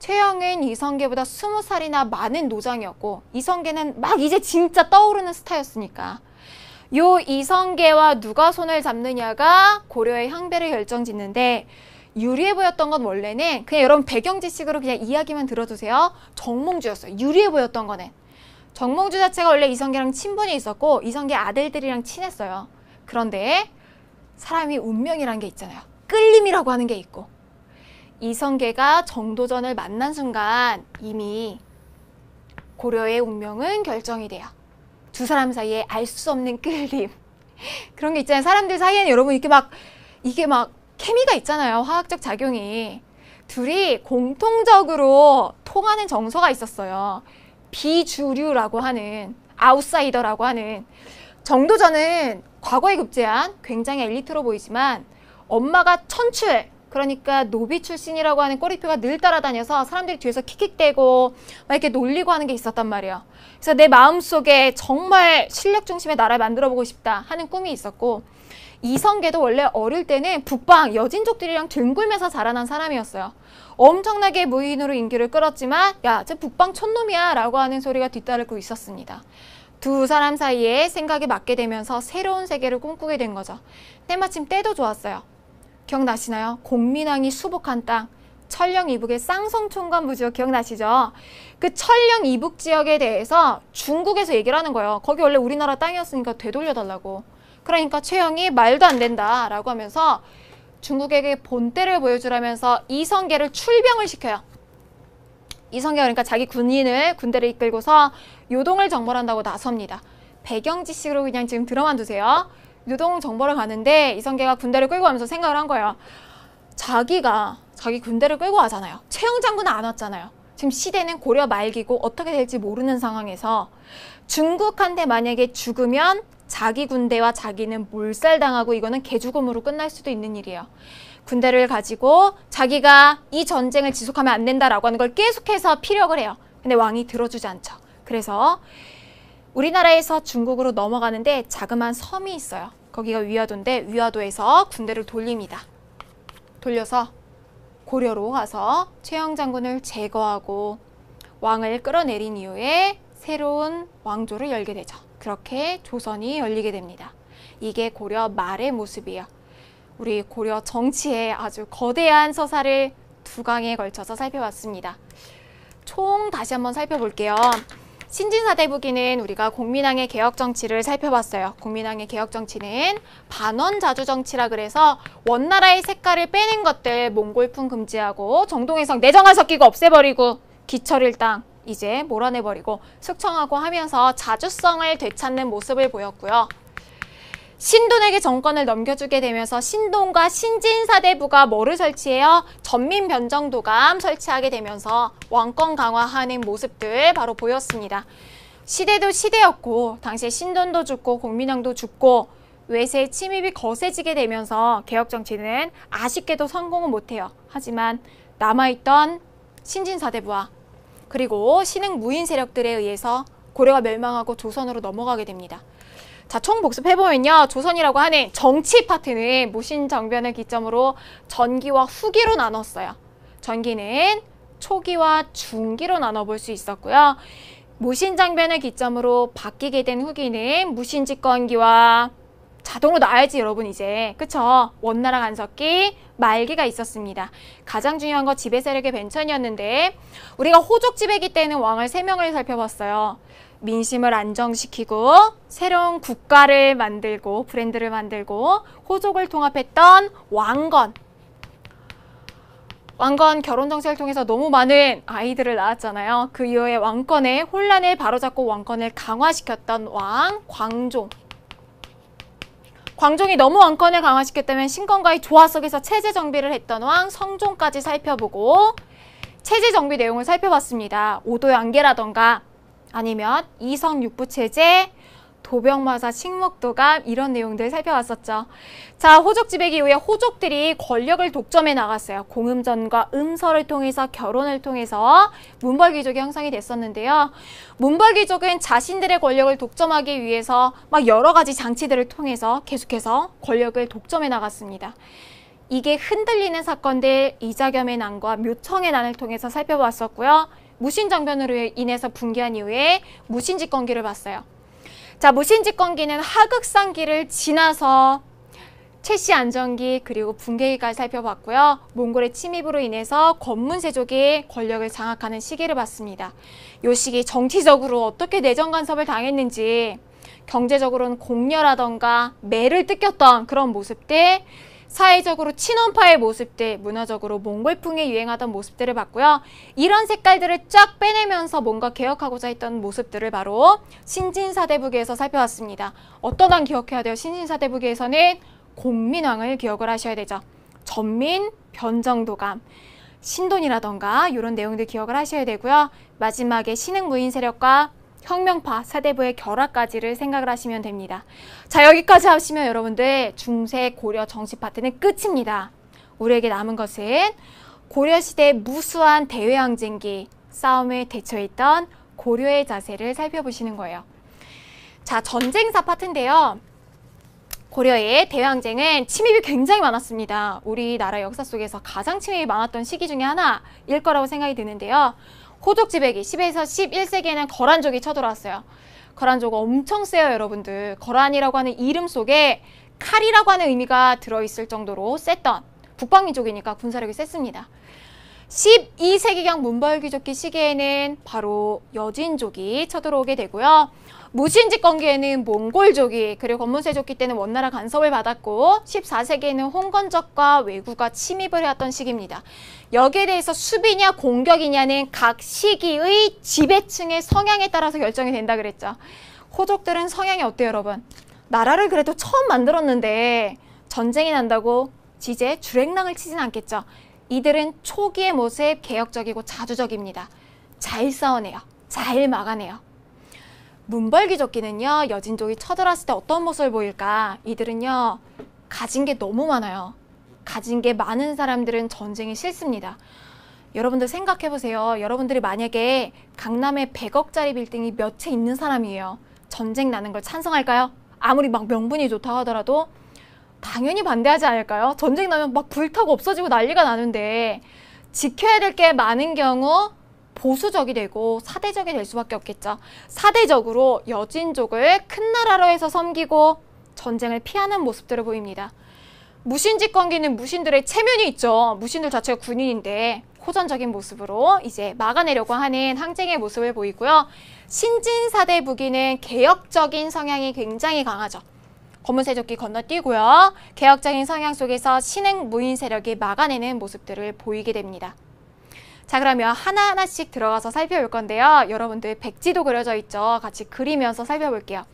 최영은 이성계보다 스무 살이나 많은 노장이었고 이성계는 막 이제 진짜 떠오르는 스타였으니까 요 이성계와 누가 손을 잡느냐가 고려의 향배를 결정짓는데 유리해 보였던 건 원래는 그냥 여러분 배경 지식으로 그냥 이야기만 들어주세요. 정몽주였어요. 유리해 보였던 거는 정몽주 자체가 원래 이성계랑 친분이 있었고 이성계 아들들이랑 친했어요. 그런데 사람이 운명이란 게 있잖아요. 끌림이라고 하는 게 있고 이성계가 정도전을 만난 순간 이미 고려의 운명은 결정이 돼요. 두 사람 사이에 알 수 없는 끌림. 그런 게 있잖아요. 사람들 사이에는 여러분 이렇게 막 이게 막 케미가 있잖아요. 화학적 작용이. 둘이 공통적으로 통하는 정서가 있었어요. 비주류라고 하는 아웃사이더라고 하는 정도전은 과거에 급제한 굉장히 엘리트로 보이지만 엄마가 천추에 그러니까 노비 출신이라고 하는 꼬리표가 늘 따라다녀서 사람들이 뒤에서 킥킥대고 막 이렇게 놀리고 하는 게 있었단 말이에요. 그래서 내 마음속에 정말 실력 중심의 나라를 만들어 보고 싶다 하는 꿈이 있었고 이성계도 원래 어릴 때는 북방 여진족들이랑 뒹굴면서 자라난 사람이었어요. 엄청나게 무인으로 인기를 끌었지만 야, 쟤 북방 촌놈이야 라고 하는 소리가 뒤따르고 있었습니다. 두 사람 사이에 생각이 맞게 되면서 새로운 세계를 꿈꾸게 된 거죠. 때마침 때도 좋았어요. 기억나시나요? 공민왕이 수복한 땅, 철령 이북의 쌍성총관 부지역 기억나시죠? 그철령 이북 지역에 대해서 중국에서 얘기를 하는 거예요. 거기 원래 우리나라 땅이었으니까 되돌려달라고. 그러니까 최영이 말도 안 된다라고 하면서 중국에게 본때를 보여주라면서 이성계를 출병을 시켜요. 이성계가 그러니까 자기 군인을 군대를 이끌고서 요동을 정벌한다고 나섭니다. 배경지식으로 그냥 지금 들어만 두세요. 요동 정벌을 가는데 이성계가 군대를 끌고 가면서 생각을 한 거예요. 자기가 자기 군대를 끌고 가잖아요. 최영 장군은 안 왔잖아요. 지금 시대는 고려 말기고 어떻게 될지 모르는 상황에서 중국한테 만약에 죽으면 자기 군대와 자기는 몰살당하고 이거는 개죽음으로 끝날 수도 있는 일이에요. 군대를 가지고 자기가 이 전쟁을 지속하면 안 된다라고 하는 걸 계속해서 피력을 해요. 근데 왕이 들어주지 않죠. 그래서 우리나라에서 중국으로 넘어가는데 자그마한 섬이 있어요. 거기가 위화도인데 위화도에서 군대를 돌립니다. 돌려서 고려로 가서 최영 장군을 제거하고 왕을 끌어내린 이후에 새로운 왕조를 열게 되죠. 그렇게 조선이 열리게 됩니다. 이게 고려 말의 모습이에요. 우리 고려 정치의 아주 거대한 서사를 두 강에 걸쳐서 살펴봤습니다. 총 다시 한번 살펴볼게요. 신진사대부기는 우리가 공민왕의 개혁정치를 살펴봤어요. 공민왕의 개혁정치는 반원자주정치라 그래서 원나라의 색깔을 빼는 것들 몽골풍 금지하고 정동해성 내정화 섞이고 없애버리고 기철일당 이제 몰아내버리고 숙청하고 하면서 자주성을 되찾는 모습을 보였고요. 신돈에게 정권을 넘겨주게 되면서 신돈과 신진사대부가 뭐를 설치해요? 전민변정도감 설치하게 되면서 왕권 강화하는 모습들 바로 보였습니다. 시대도 시대였고 당시에 신돈도 죽고 공민왕도 죽고 외세 침입이 거세지게 되면서 개혁정치는 아쉽게도 성공은 못해요. 하지만 남아있던 신진사대부와 그리고 신흥 무인 세력들에 의해서 고려가 멸망하고 조선으로 넘어가게 됩니다. 자, 총 복습해보면요. 조선이라고 하는 정치 파트는 무신정변을 기점으로 전기와 후기로 나눴어요. 전기는 초기와 중기로 나눠볼 수 있었고요. 무신장변을 기점으로 바뀌게 된 후기는 무신집권기와 자동으로 나와야지 여러분 이제 그쵸 원나라 간섭기 말기가 있었습니다 가장 중요한 거 지배 세력의 벤천이었는데 우리가 호족 지배기 때는 왕을 세명을 살펴봤어요 민심을 안정시키고 새로운 국가를 만들고 브랜드를 만들고 호족을 통합했던 왕건 왕건 결혼 정책을 통해서 너무 많은 아이들을 낳았잖아요. 그 이후에 왕권의 혼란을 바로잡고 왕권을 강화시켰던 왕 광종 광종이 너무 왕권을 강화시켰다면 신건과의 조화 속에서 체제 정비를 했던 왕 성종까지 살펴보고 체제 정비 내용을 살펴봤습니다. 오도연계라던가 아니면 이성육부 체제, 도병마사, 식목도감 이런 내용들 살펴봤었죠. 자, 호족지배 기후에 호족들이 권력을 독점해 나갔어요. 공음전과 음서를 통해서 결혼을 통해서 문벌귀족이 형성이 됐었는데요. 문벌귀족은 자신들의 권력을 독점하기 위해서 막 여러 가지 장치들을 통해서 계속해서 권력을 독점해 나갔습니다. 이게 흔들리는 사건들 이자겸의 난과 묘청의 난을 통해서 살펴봤었고요. 무신정변으로 인해서 붕괴한 이후에 무신집권기를 봤어요. 자, 무신직권기는 하극상기를 지나서 채시 안정기 그리고 붕괴기까지 살펴봤고요. 몽골의 침입으로 인해서 권문세족이 권력을 장악하는 시기를 봤습니다. 요 시기 정치적으로 어떻게 내정 간섭을 당했는지 경제적으로는 공녀라던가 매를 뜯겼던 그런 모습들 사회적으로 친원파의 모습들, 문화적으로 몽골풍에 유행하던 모습들을 봤고요. 이런 색깔들을 쫙 빼내면서 뭔가 개혁하고자 했던 모습들을 바로 신진사대부기에서 살펴봤습니다. 어떤 한 기억해야 돼요? 신진사대부기에서는 공민왕을 기억을 하셔야 되죠. 전민, 변정도감, 신돈이라던가 이런 내용들 기억을 하셔야 되고요. 마지막에 신흥무인 세력과 혁명파, 사대부의 결합까지를 생각을 하시면 됩니다. 자, 여기까지 하시면 여러분들 중세 고려 정치 파트는 끝입니다. 우리에게 남은 것은 고려시대 무수한 대외항쟁기, 싸움에 대처했던 고려의 자세를 살펴보시는 거예요. 자, 전쟁사 파트인데요. 고려의 대항쟁은 침입이 굉장히 많았습니다. 우리나라 역사 속에서 가장 침입이 많았던 시기 중에 하나일 거라고 생각이 드는데요. 호족지배기 10에서 11세기에는 거란족이 쳐들어왔어요. 거란족 엄청 세요 여러분들. 거란이라고 하는 이름 속에 칼이라고 하는 의미가 들어있을 정도로 셌던 북방민족이니까 군사력이 셌습니다. 12세기경 문벌귀족기 시기에는 바로 여진족이 쳐들어오게 되고요. 무신집권기에는 몽골족이 그리고 검문세족기 때는 원나라 간섭을 받았고 14세기에는 홍건적과 왜구가 침입을 해왔던 시기입니다. 여기에 대해서 수비냐 공격이냐는 각 시기의 지배층의 성향에 따라서 결정이 된다 그랬죠. 호족들은 성향이 어때요 여러분? 나라를 그래도 처음 만들었는데 전쟁이 난다고 지제 주랭랑을 치진 않겠죠. 이들은 초기의 모습 개혁적이고 자주적입니다. 잘 싸워내요. 잘 막아내요. 문벌기조끼는요, 여진족이 쳐들었을 때 어떤 모습을 보일까? 이들은요, 가진 게 너무 많아요. 가진 게 많은 사람들은 전쟁이 싫습니다. 여러분들 생각해보세요. 여러분들이 만약에 강남에 100억짜리 빌딩이 몇 채 있는 사람이에요. 전쟁 나는 걸 찬성할까요? 아무리 막 명분이 좋다 하더라도 당연히 반대하지 않을까요? 전쟁 나면 막 불타고 없어지고 난리가 나는데 지켜야 될 게 많은 경우 보수적이 되고 사대적이 될 수밖에 없겠죠. 사대적으로 여진족을 큰 나라로 해서 섬기고 전쟁을 피하는 모습들을 보입니다. 무신 집권기는 무신들의 체면이 있죠. 무신들 자체가 군인인데 호전적인 모습으로 이제 막아내려고 하는 항쟁의 모습을 보이고요. 신진사대 부기는 개혁적인 성향이 굉장히 강하죠. 검은세조기 건너뛰고요. 개혁적인 성향 속에서 신행 무인 세력이 막아내는 모습들을 보이게 됩니다. 자 그러면 하나하나씩 들어가서 살펴볼 건데요. 여러분들 백지도 그려져 있죠. 같이 그리면서 살펴볼게요.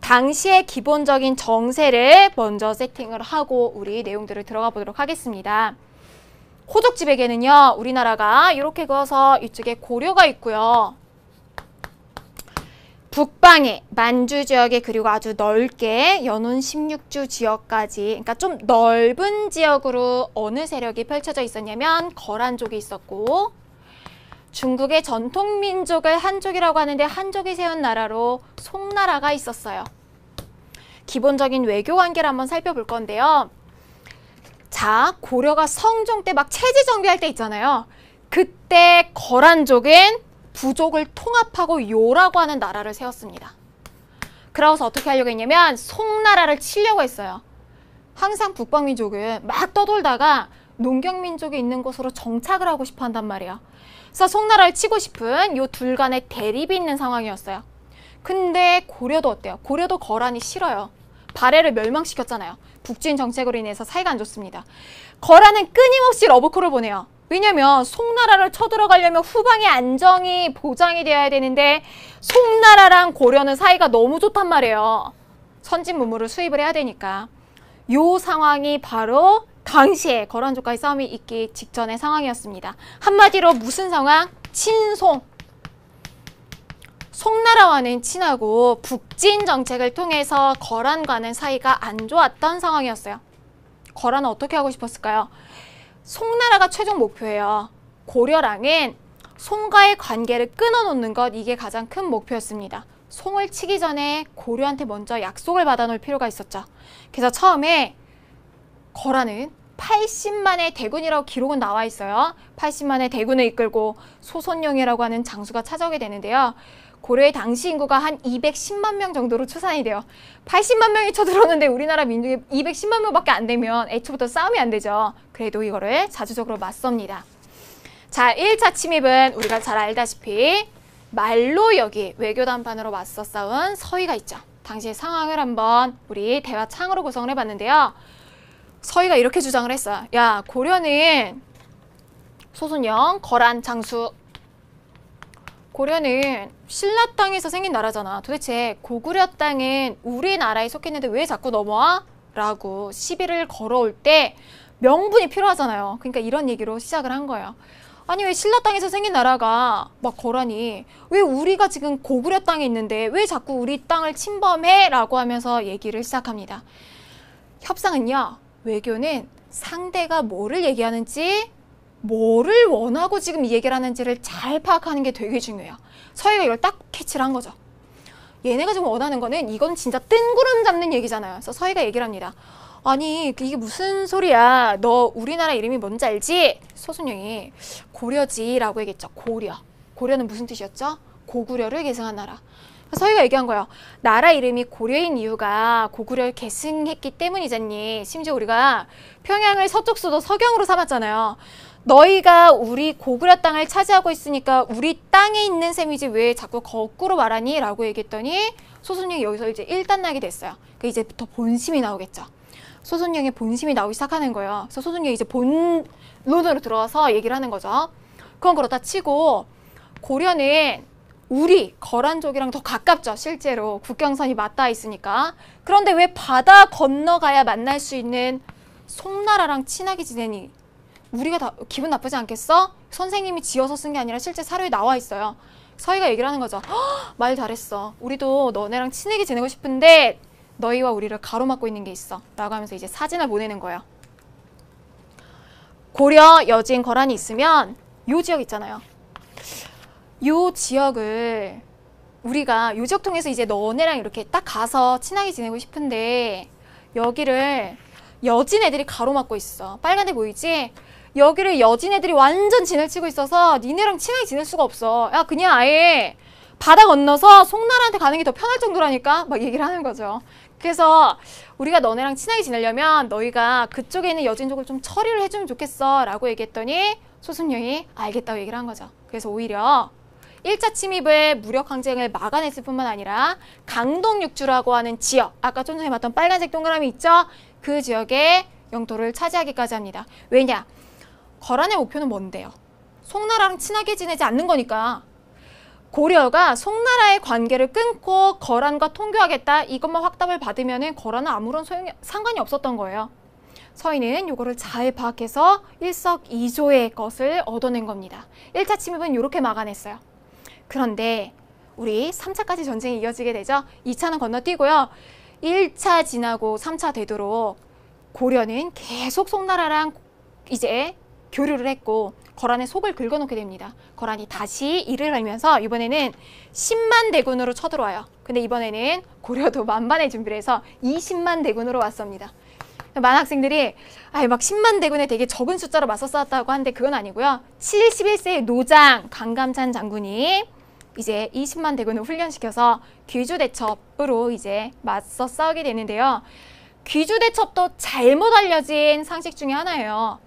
당시의 기본적인 정세를 먼저 세팅을 하고 우리 내용들을 들어가 보도록 하겠습니다. 호족집에게는요. 우리나라가 이렇게 그어서 이쪽에 고려가 있고요. 북방에 만주 지역에 그리고 아주 넓게 연혼 16주 지역까지 그러니까 좀 넓은 지역으로 어느 세력이 펼쳐져 있었냐면 거란족이 있었고 중국의 전통 민족을 한족이라고 하는데 한족이 세운 나라로 송나라가 있었어요. 기본적인 외교 관계를 한번 살펴볼 건데요. 자, 고려가 성종 때 막 체제 정비할 때 있잖아요. 그때 거란족은 부족을 통합하고 요라고 하는 나라를 세웠습니다. 그래서 러 어떻게 하려고 했냐면 송나라를 치려고 했어요. 항상 북방민족은 막 떠돌다가 농경민족이 있는 곳으로 정착을 하고 싶어 한단 말이에요. 그래서 송나라를 치고 싶은 요 둘 간의 대립이 있는 상황이었어요. 근데 고려도 어때요? 고려도 거란이 싫어요. 발해를 멸망시켰잖아요. 북진 정책으로 인해서 사이가 안 좋습니다. 거란은 끊임없이 러브콜을 보내요. 왜냐면 송나라를 쳐들어가려면 후방의 안정이 보장이 되어야 되는데 송나라랑 고려는 사이가 너무 좋단 말이에요. 선진 문물을 수입을 해야 되니까. 요 상황이 바로 당시에 거란족과의 싸움이 있기 직전의 상황이었습니다. 한마디로 무슨 상황? 친송. 송나라와는 친하고 북진 정책을 통해서 거란과는 사이가 안 좋았던 상황이었어요. 거란은 어떻게 하고 싶었을까요? 송나라가 최종 목표예요. 고려랑은 송과의 관계를 끊어놓는 것 이게 가장 큰 목표였습니다. 송을 치기 전에 고려한테 먼저 약속을 받아놓을 필요가 있었죠. 그래서 처음에 거라는 80만의 대군이라고 기록은 나와 있어요. 80만의 대군을 이끌고 소손룡이라고 하는 장수가 찾아오게 되는데요. 고려의 당시 인구가 한 210만 명 정도로 추산이 돼요. 80만 명이 쳐들어오는데 우리나라 민족이 210만 명밖에 안 되면 애초부터 싸움이 안 되죠. 그래도 이거를 자주적으로 맞섭니다. 자, 1차 침입은 우리가 잘 알다시피 말로 여기 외교 단판으로 맞서 싸운 서희가 있죠. 당시의 상황을 한번 우리 대화 창으로 구성을 해봤는데요. 서희가 이렇게 주장을 했어요. 야, 고려는 소순영, 거란, 장수. 고려는 신라 땅에서 생긴 나라잖아. 도대체 고구려 땅은 우리나라에 속했는데 왜 자꾸 넘어와? 라고 시비를 걸어올 때 명분이 필요하잖아요. 그러니까 이런 얘기로 시작을 한 거예요. 아니 왜 신라 땅에서 생긴 나라가 막 거라니 왜 우리가 지금 고구려 땅에 있는데 왜 자꾸 우리 땅을 침범해? 라고 하면서 얘기를 시작합니다. 협상은요. 외교는 상대가 뭐를 얘기하는지 뭐를 원하고 지금 이 얘기를 하는지를 잘 파악하는 게 되게 중요해요. 서희가 이걸 딱 캐치를 한 거죠. 얘네가 지금 원하는 거는 이건 진짜 뜬구름 잡는 얘기잖아요. 그래서 서희가 얘기를 합니다. 아니 그 이게 무슨 소리야. 너 우리나라 이름이 뭔지 알지? 소순영이 고려지라고 얘기했죠. 고려. 고려는 무슨 뜻이었죠? 고구려를 계승한 나라. 서희가 얘기한 거예요. 나라 이름이 고려인 이유가 고구려를 계승했기 때문이잖니. 심지어 우리가 평양을 서쪽 수도 서경으로 삼았잖아요. 너희가 우리 고구려 땅을 차지하고 있으니까 우리 땅에 있는 셈이지 왜 자꾸 거꾸로 말하니? 라고 얘기했더니 소순영이 여기서 이제 일단락이 됐어요. 그 이제부터 본심이 나오겠죠. 소순영의 본심이 나오기 시작하는 거예요. 그래서 소순영이 이제 본론으로 들어와서 얘기를 하는 거죠. 그건 그렇다 치고 고려는 우리 거란족이랑 더 가깝죠. 실제로 국경선이 맞닿아 있으니까. 그런데 왜 바다 건너가야 만날 수 있는 송나라랑 친하게 지내니 우리가 다 기분 나쁘지 않겠어? 선생님이 지어서 쓴 게 아니라 실제 사료에 나와 있어요. 서희가 얘기를 하는 거죠. 말 잘했어. 우리도 너네랑 친하게 지내고 싶은데 너희와 우리를 가로막고 있는 게 있어. 라고 하면서 이제 사진을 보내는 거예요. 고려 여진 거란이 있으면 요 지역 있잖아요. 요 지역을 우리가 요 지역 통해서 이제 너네랑 이렇게 딱 가서 친하게 지내고 싶은데 여기를 여진 애들이 가로막고 있어. 빨간데 보이지? 여기를 여진 애들이 완전 진을 치고 있어서 니네랑 친하게 지낼 수가 없어. 야 그냥 아예 바다 건너서 송나라한테 가는 게 더 편할 정도라니까 막 얘기를 하는 거죠. 그래서 우리가 너네랑 친하게 지내려면 너희가 그쪽에 있는 여진족을 좀 처리를 해주면 좋겠어 라고 얘기했더니 소순령이 알겠다고 얘기를 한 거죠. 그래서 오히려 1차 침입의 무력 항쟁을 막아냈을 뿐만 아니라 강동육주라고 하는 지역, 아까 좀 전에 봤던 빨간색 동그라미 있죠? 그 지역의 영토를 차지하기까지 합니다. 왜냐? 거란의 목표는 뭔데요? 송나라랑 친하게 지내지 않는 거니까. 고려가 송나라의 관계를 끊고 거란과 통교하겠다 이것만 확답을 받으면 거란은 아무런 소용, 이 상관이 없었던 거예요. 서인은 이거를 잘 파악해서 일석이조의 것을 얻어낸 겁니다. 1차 침입은 이렇게 막아냈어요. 그런데 우리 3차까지 전쟁이 이어지게 되죠. 2차는 건너뛰고요. 1차 지나고 3차 되도록 고려는 계속 송나라랑 이제 교류를 했고 거란의 속을 긁어놓게 됩니다. 거란이 다시 일을 하면서 이번에는 10만 대군으로 쳐들어와요. 근데 이번에는 고려도 만반의 준비를 해서 20만 대군으로 왔습니다. 많은 학생들이 아막 10만 대군에 되게 적은 숫자로 맞서 싸웠다고 하는데 그건 아니고요. 71세의 노장 강감찬 장군이 이제 20만 대군을 훈련시켜서 귀주대첩으로 이제 맞서 싸우게 되는데요. 귀주대첩도 잘못 알려진 상식 중에 하나예요.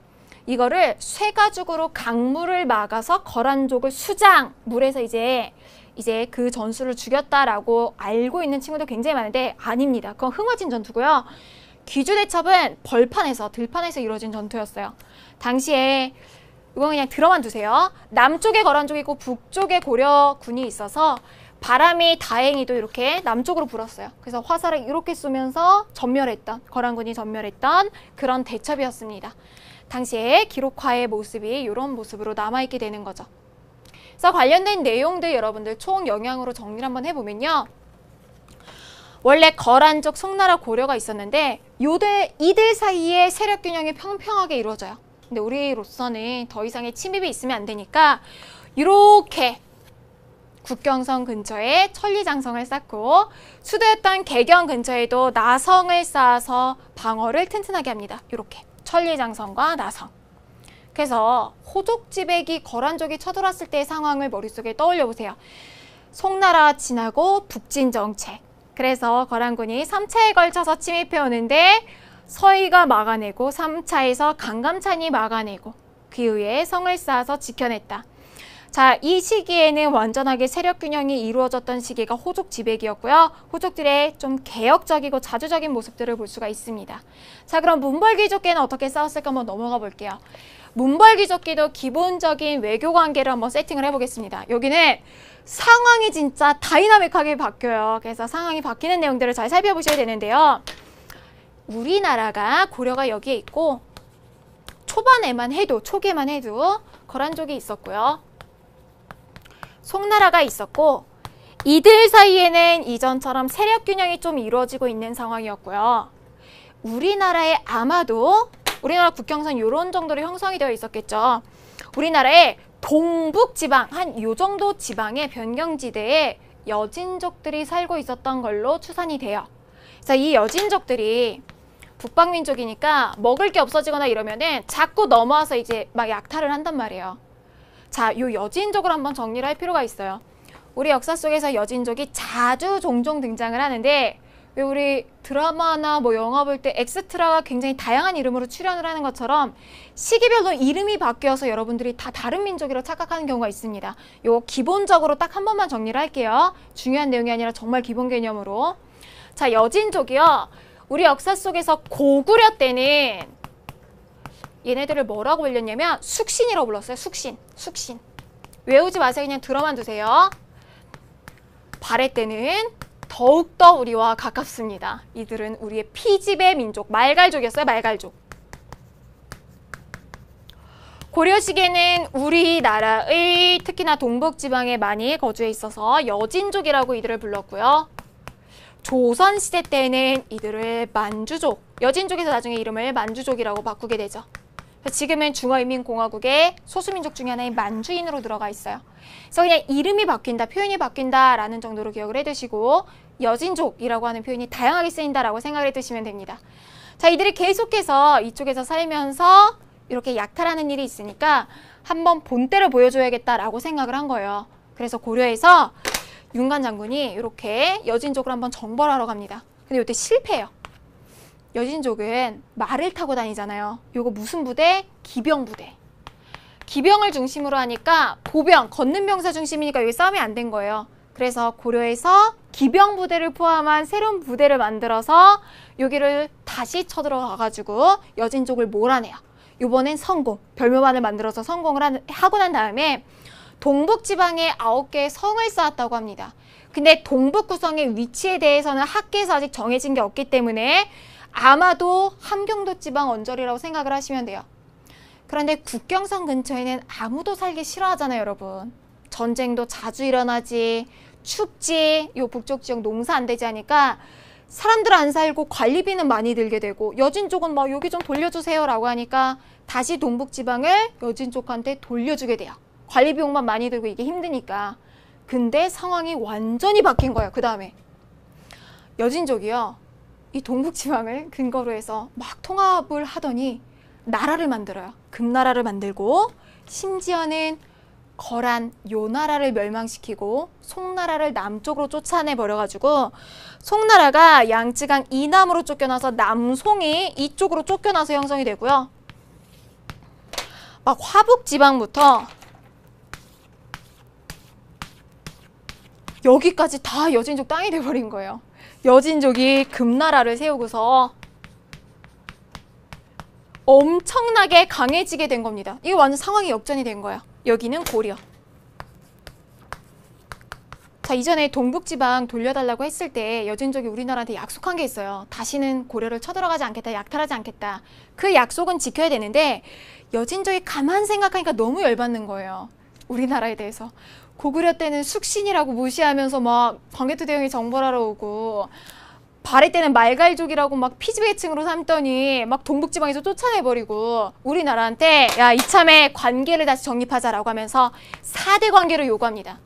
이거를 쇠가죽으로 강물을 막아서 거란족을 수장 물에서 이제 이제 그 전술을 죽였다라고 알고 있는 친구도 굉장히 많은데 아닙니다. 그건 흥어진 전투고요. 귀주대첩은 벌판에서 들판에서 이루어진 전투였어요. 당시에 이건 그냥 들어만 두세요. 남쪽에 거란족이 고 북쪽에 고려군이 있어서 바람이 다행히도 이렇게 남쪽으로 불었어요. 그래서 화살을 이렇게 쏘면서 전멸했던 거란군이 전멸했던 그런 대첩이었습니다. 당시의 기록화의 모습이 이런 모습으로 남아있게 되는 거죠. 그래서 관련된 내용들 여러분들 총 영향으로 정리를 한번 해보면요. 원래 거란족 송나라 고려가 있었는데 요들 이들 사이에 세력 균형이 평평하게 이루어져요. 근데 우리로서는 더 이상의 침입이 있으면 안 되니까 이렇게 국경선 근처에 천리장성을 쌓고 수도였던 개경 근처에도 나성을 쌓아서 방어를 튼튼하게 합니다. 이렇게. 천리장성과 나성. 그래서 호족지백이 거란족이 쳐들어왔을 때의 상황을 머릿속에 떠올려 보세요. 송나라 지나고 북진 정책. 그래서 거란군이 3차에 걸쳐서 침입해 오는데 서희가 막아내고 3차에서 강감찬이 막아내고 그 후에 성을 쌓아서 지켜냈다. 자, 이 시기에는 완전하게 세력 균형이 이루어졌던 시기가 호족 지배기였고요. 호족들의 좀 개혁적이고 자주적인 모습들을 볼 수가 있습니다. 자, 그럼 문벌귀족계는 어떻게 싸웠을까 한번 넘어가 볼게요. 문벌귀족기도 기본적인 외교 관계를 한번 세팅을 해보겠습니다. 여기는 상황이 진짜 다이나믹하게 바뀌어요. 그래서 상황이 바뀌는 내용들을 잘 살펴보셔야 되는데요. 우리나라가 고려가 여기에 있고 초반에만 해도 초기에만 해도 거란족이 있었고요. 송나라가 있었고 이들 사이에는 이전처럼 세력 균형이 좀 이루어지고 있는 상황이었고요. 우리나라에 아마도 우리나라 국경선 이런 정도로 형성이 되어 있었겠죠. 우리나라의 동북 지방 한 요 정도 지방의 변경지대에 여진족들이 살고 있었던 걸로 추산이 돼요. 자, 이 여진족들이 북방민족이니까 먹을 게 없어지거나 이러면은 자꾸 넘어와서 이제 막 약탈을 한단 말이에요. 자, 요 여진족을 한번 정리를 할 필요가 있어요. 우리 역사 속에서 여진족이 자주 종종 등장을 하는데 왜 우리 드라마나 뭐 영화 볼 때 엑스트라가 굉장히 다양한 이름으로 출연을 하는 것처럼 시기별로 이름이 바뀌어서 여러분들이 다 다른 민족이라 착각하는 경우가 있습니다. 요 기본적으로 딱 한 번만 정리를 할게요. 중요한 내용이 아니라 정말 기본 개념으로. 자, 여진족이요. 우리 역사 속에서 고구려 때는 얘네들을 뭐라고 불렸냐면 숙신이라고 불렀어요. 숙신, 숙신. 외우지 마세요. 그냥 들어만 두세요. 발해 때는 더욱더 우리와 가깝습니다. 이들은 우리의 피지배 민족, 말갈족이었어요. 말갈족. 고려 시기에는 우리나라의 특히나 동북지방에 많이 거주해 있어서 여진족이라고 이들을 불렀고요. 조선시대 때는 이들을 만주족, 여진족에서 나중에 이름을 만주족이라고 바꾸게 되죠. 지금은 중화인민공화국의 소수민족 중에 하나인 만주인으로 들어가 있어요. 그래서 그냥 이름이 바뀐다, 표현이 바뀐다라는 정도로 기억을 해두시고 여진족이라고 하는 표현이 다양하게 쓰인다라고 생각을 해두시면 됩니다. 자, 이들이 계속해서 이쪽에서 살면서 이렇게 약탈하는 일이 있으니까 한번 본때를 보여줘야겠다라고 생각을 한 거예요. 그래서 고려에서 윤관 장군이 이렇게 여진족을 한번 정벌하러 갑니다. 근데 이때 실패해요. 여진족은 말을 타고 다니잖아요. 요거 무슨 부대? 기병 부대. 기병을 중심으로 하니까 보병, 걷는 병사 중심이니까 여기 싸움이 안 된 거예요. 그래서 고려에서 기병 부대를 포함한 새로운 부대를 만들어서 여기를 다시 쳐들어가가지고 여진족을 몰아내요. 이번엔 성공, 별묘반을 만들어서 성공을 한, 하고 난 다음에 동북 지방에 아홉 개의 성을 쌓았다고 합니다. 근데 동북 구성의 위치에 대해서는 학계에서 아직 정해진 게 없기 때문에 아마도 함경도 지방 언저리라고 생각을 하시면 돼요. 그런데 국경선 근처에는 아무도 살기 싫어하잖아요, 여러분. 전쟁도 자주 일어나지, 춥지, 요 북쪽 지역 농사 안 되지 하니까 사람들 안 살고 관리비는 많이 들게 되고 여진 쪽은 막 여기 좀 돌려주세요라고 하니까 다시 동북 지방을 여진 쪽한테 돌려주게 돼요. 관리 비용만 많이 들고 이게 힘드니까. 근데 상황이 완전히 바뀐 거예요. 그 다음에 여진 족이요 이 동북지방을 근거로 해서 막 통합을 하더니 나라를 만들어요. 금나라를 만들고 심지어는 거란 요나라를 멸망시키고 송나라를 남쪽으로 쫓아내 버려가지고 송나라가 양쯔강 이남으로 쫓겨나서 남송이 이쪽으로 쫓겨나서 형성이 되고요. 막 화북 지방부터 여기까지 다 여진족 땅이 돼버린 거예요. 여진족이 금나라를 세우고서 엄청나게 강해지게 된 겁니다. 이게 완전 상황이 역전이 된 거야. 여기는 고려. 자, 이전에 동북지방 돌려달라고 했을 때 여진족이 우리나라한테 약속한 게 있어요. 다시는 고려를 쳐들어가지 않겠다, 약탈하지 않겠다. 그 약속은 지켜야 되는데 여진족이 가만 생각하니까 너무 열받는 거예요. 우리나라에 대해서. 고구려 때는 숙신이라고 무시하면서 막 광개토 대왕이 정벌하러 오고 바리 때는 말갈족이라고 막 피지배층으로 삼더니 막 동북지방에서 쫓아내버리고 우리나라한테 야 이참에 관계를 다시 정립하자라고 하면서 사대 관계를 요구합니다.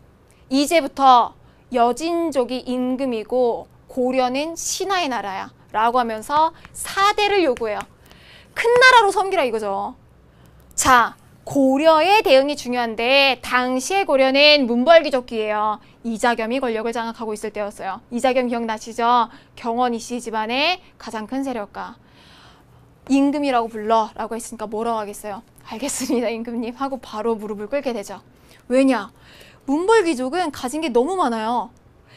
이제부터 여진족이 임금이고 고려는 신하의 나라야 라고 하면서 사대를 요구해요. 큰 나라로 섬기라 이거죠. 자, 고려의 대응이 중요한데 당시의 고려는 문벌귀족기예요 이자겸이 권력을 장악하고 있을 때였어요. 이자겸 기억나시죠? 경원 이씨 집안의 가장 큰 세력가. 임금이라고 불러 라고 했으니까 뭐라고 하겠어요? 알겠습니다 임금님 하고 바로 무릎을 꿇게 되죠. 왜냐? 문벌귀족은 가진 게 너무 많아요.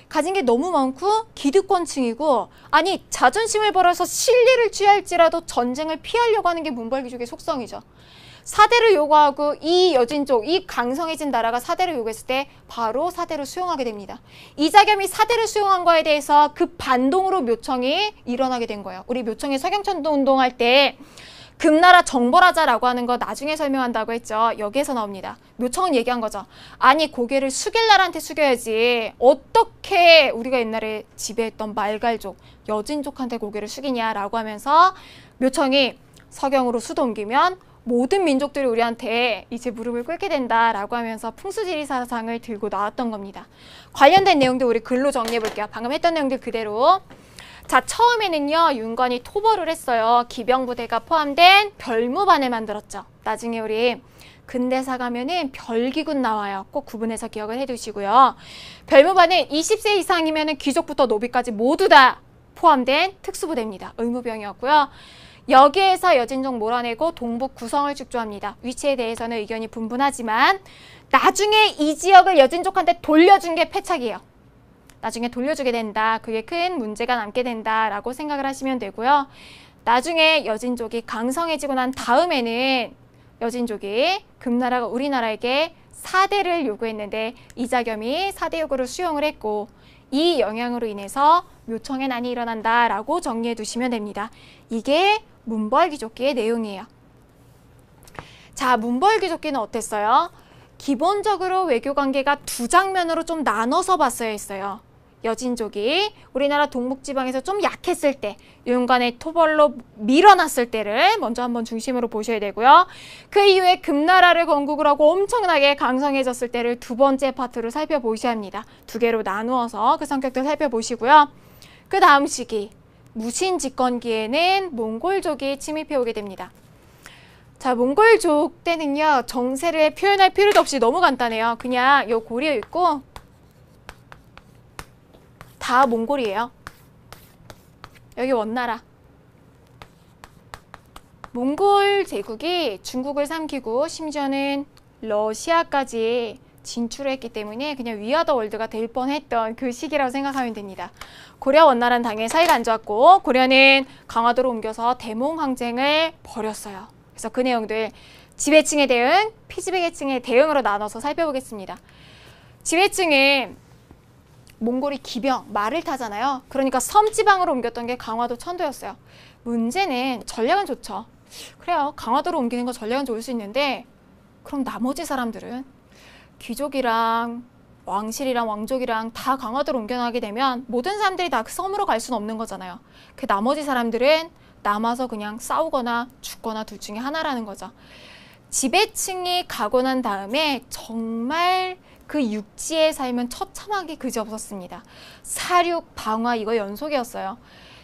가진 게 너무 많고 기득권층이고 아니 자존심을 벌어서 실리를 취할지라도 전쟁을 피하려고 하는 게 문벌귀족의 속성이죠. 사대를 요구하고 이 여진 쪽, 이 강성해진 나라가 사대를 요구했을 때 바로 사대를 수용하게 됩니다. 이자겸이 사대를 수용한 거에 대해서 그 반동으로 묘청이 일어나게 된 거예요. 우리 묘청이 서경천도 운동할 때 금나라 정벌하자라고 하는 거 나중에 설명한다고 했죠. 여기에서 나옵니다. 묘청은 얘기한 거죠. 아니 고개를 숙일 나라한테 숙여야지. 어떻게 우리가 옛날에 지배했던 말갈족, 여진족한테 고개를 숙이냐라고 하면서 묘청이 서경으로 수도 옮기면 모든 민족들이 우리한테 이제 무릎을 꿇게 된다라고 하면서 풍수지리사상을 들고 나왔던 겁니다. 관련된 내용들 우리 글로 정리해 볼게요. 방금 했던 내용들 그대로. 자, 처음에는요. 윤건이 토벌을 했어요. 기병부대가 포함된 별무반을 만들었죠. 나중에 우리 근대사 가면은 별기군 나와요. 꼭 구분해서 기억을 해두시고요. 별무반은 20세 이상이면 은 귀족부터 노비까지 모두 다 포함된 특수부대입니다. 의무병이었고요. 여기에서 여진족 몰아내고 동북 구성을 축조합니다. 위치에 대해서는 의견이 분분하지만 나중에 이 지역을 여진족한테 돌려준 게 패착이에요. 나중에 돌려주게 된다. 그게 큰 문제가 남게 된다라고 생각을 하시면 되고요. 나중에 여진족이 강성해지고 난 다음에는 여진족이 금나라가 우리나라에게 사대를 요구했는데 이자겸이 사대 요구를 수용을 했고 이 영향으로 인해서 묘청의 난이 일어난다라고 정리해 두시면 됩니다. 이게 문벌기조끼의 내용이에요. 자, 문벌기조끼는 어땠어요? 기본적으로 외교관계가 두 장면으로 좀 나눠서 봤어야 했어요. 여진족이 우리나라 동북지방에서 좀 약했을 때 윤관의 토벌로 밀어놨을 때를 먼저 한번 중심으로 보셔야 되고요. 그 이후에 금나라를 건국을 하고 엄청나게 강성해졌을 때를 두 번째 파트로 살펴보셔야 합니다. 두 개로 나누어서 그 성격들 살펴보시고요. 그 다음 시기 무신 집권기에는 몽골족이 침입해오게 됩니다. 자, 몽골족 때는요, 정세를 표현할 필요도 없이 너무 간단해요. 그냥 요 고리에 있고, 다 몽골이에요. 여기 원나라. 몽골 제국이 중국을 삼키고 심지어는 러시아까지 진출했기 때문에 그냥 위아더 월드가 될 뻔했던 그 시기라고 생각하면 됩니다. 고려 원나라는 당연히 사이가 안 좋았고 고려는 강화도로 옮겨서 대몽 항쟁을 벌였어요. 그래서 그 내용들 지배층의 대응, 피지배계층의 대응으로 나눠서 살펴보겠습니다. 지배층은 몽골이 기병, 말을 타잖아요. 그러니까 섬지방으로 옮겼던 게 강화도 천도였어요. 문제는 전략은 좋죠. 그래요. 강화도로 옮기는 거 전략은 좋을 수 있는데 그럼 나머지 사람들은 귀족이랑 왕실이랑 왕족이랑 다 강화도로 옮겨나게 되면 모든 사람들이 다 그 섬으로 갈 수는 없는 거잖아요. 그 나머지 사람들은 남아서 그냥 싸우거나 죽거나 둘 중에 하나라는 거죠. 지배층이 가고 난 다음에 정말 그 육지의 삶은 처참하게 그지없었습니다. 사륙, 방화 이거 연속이었어요.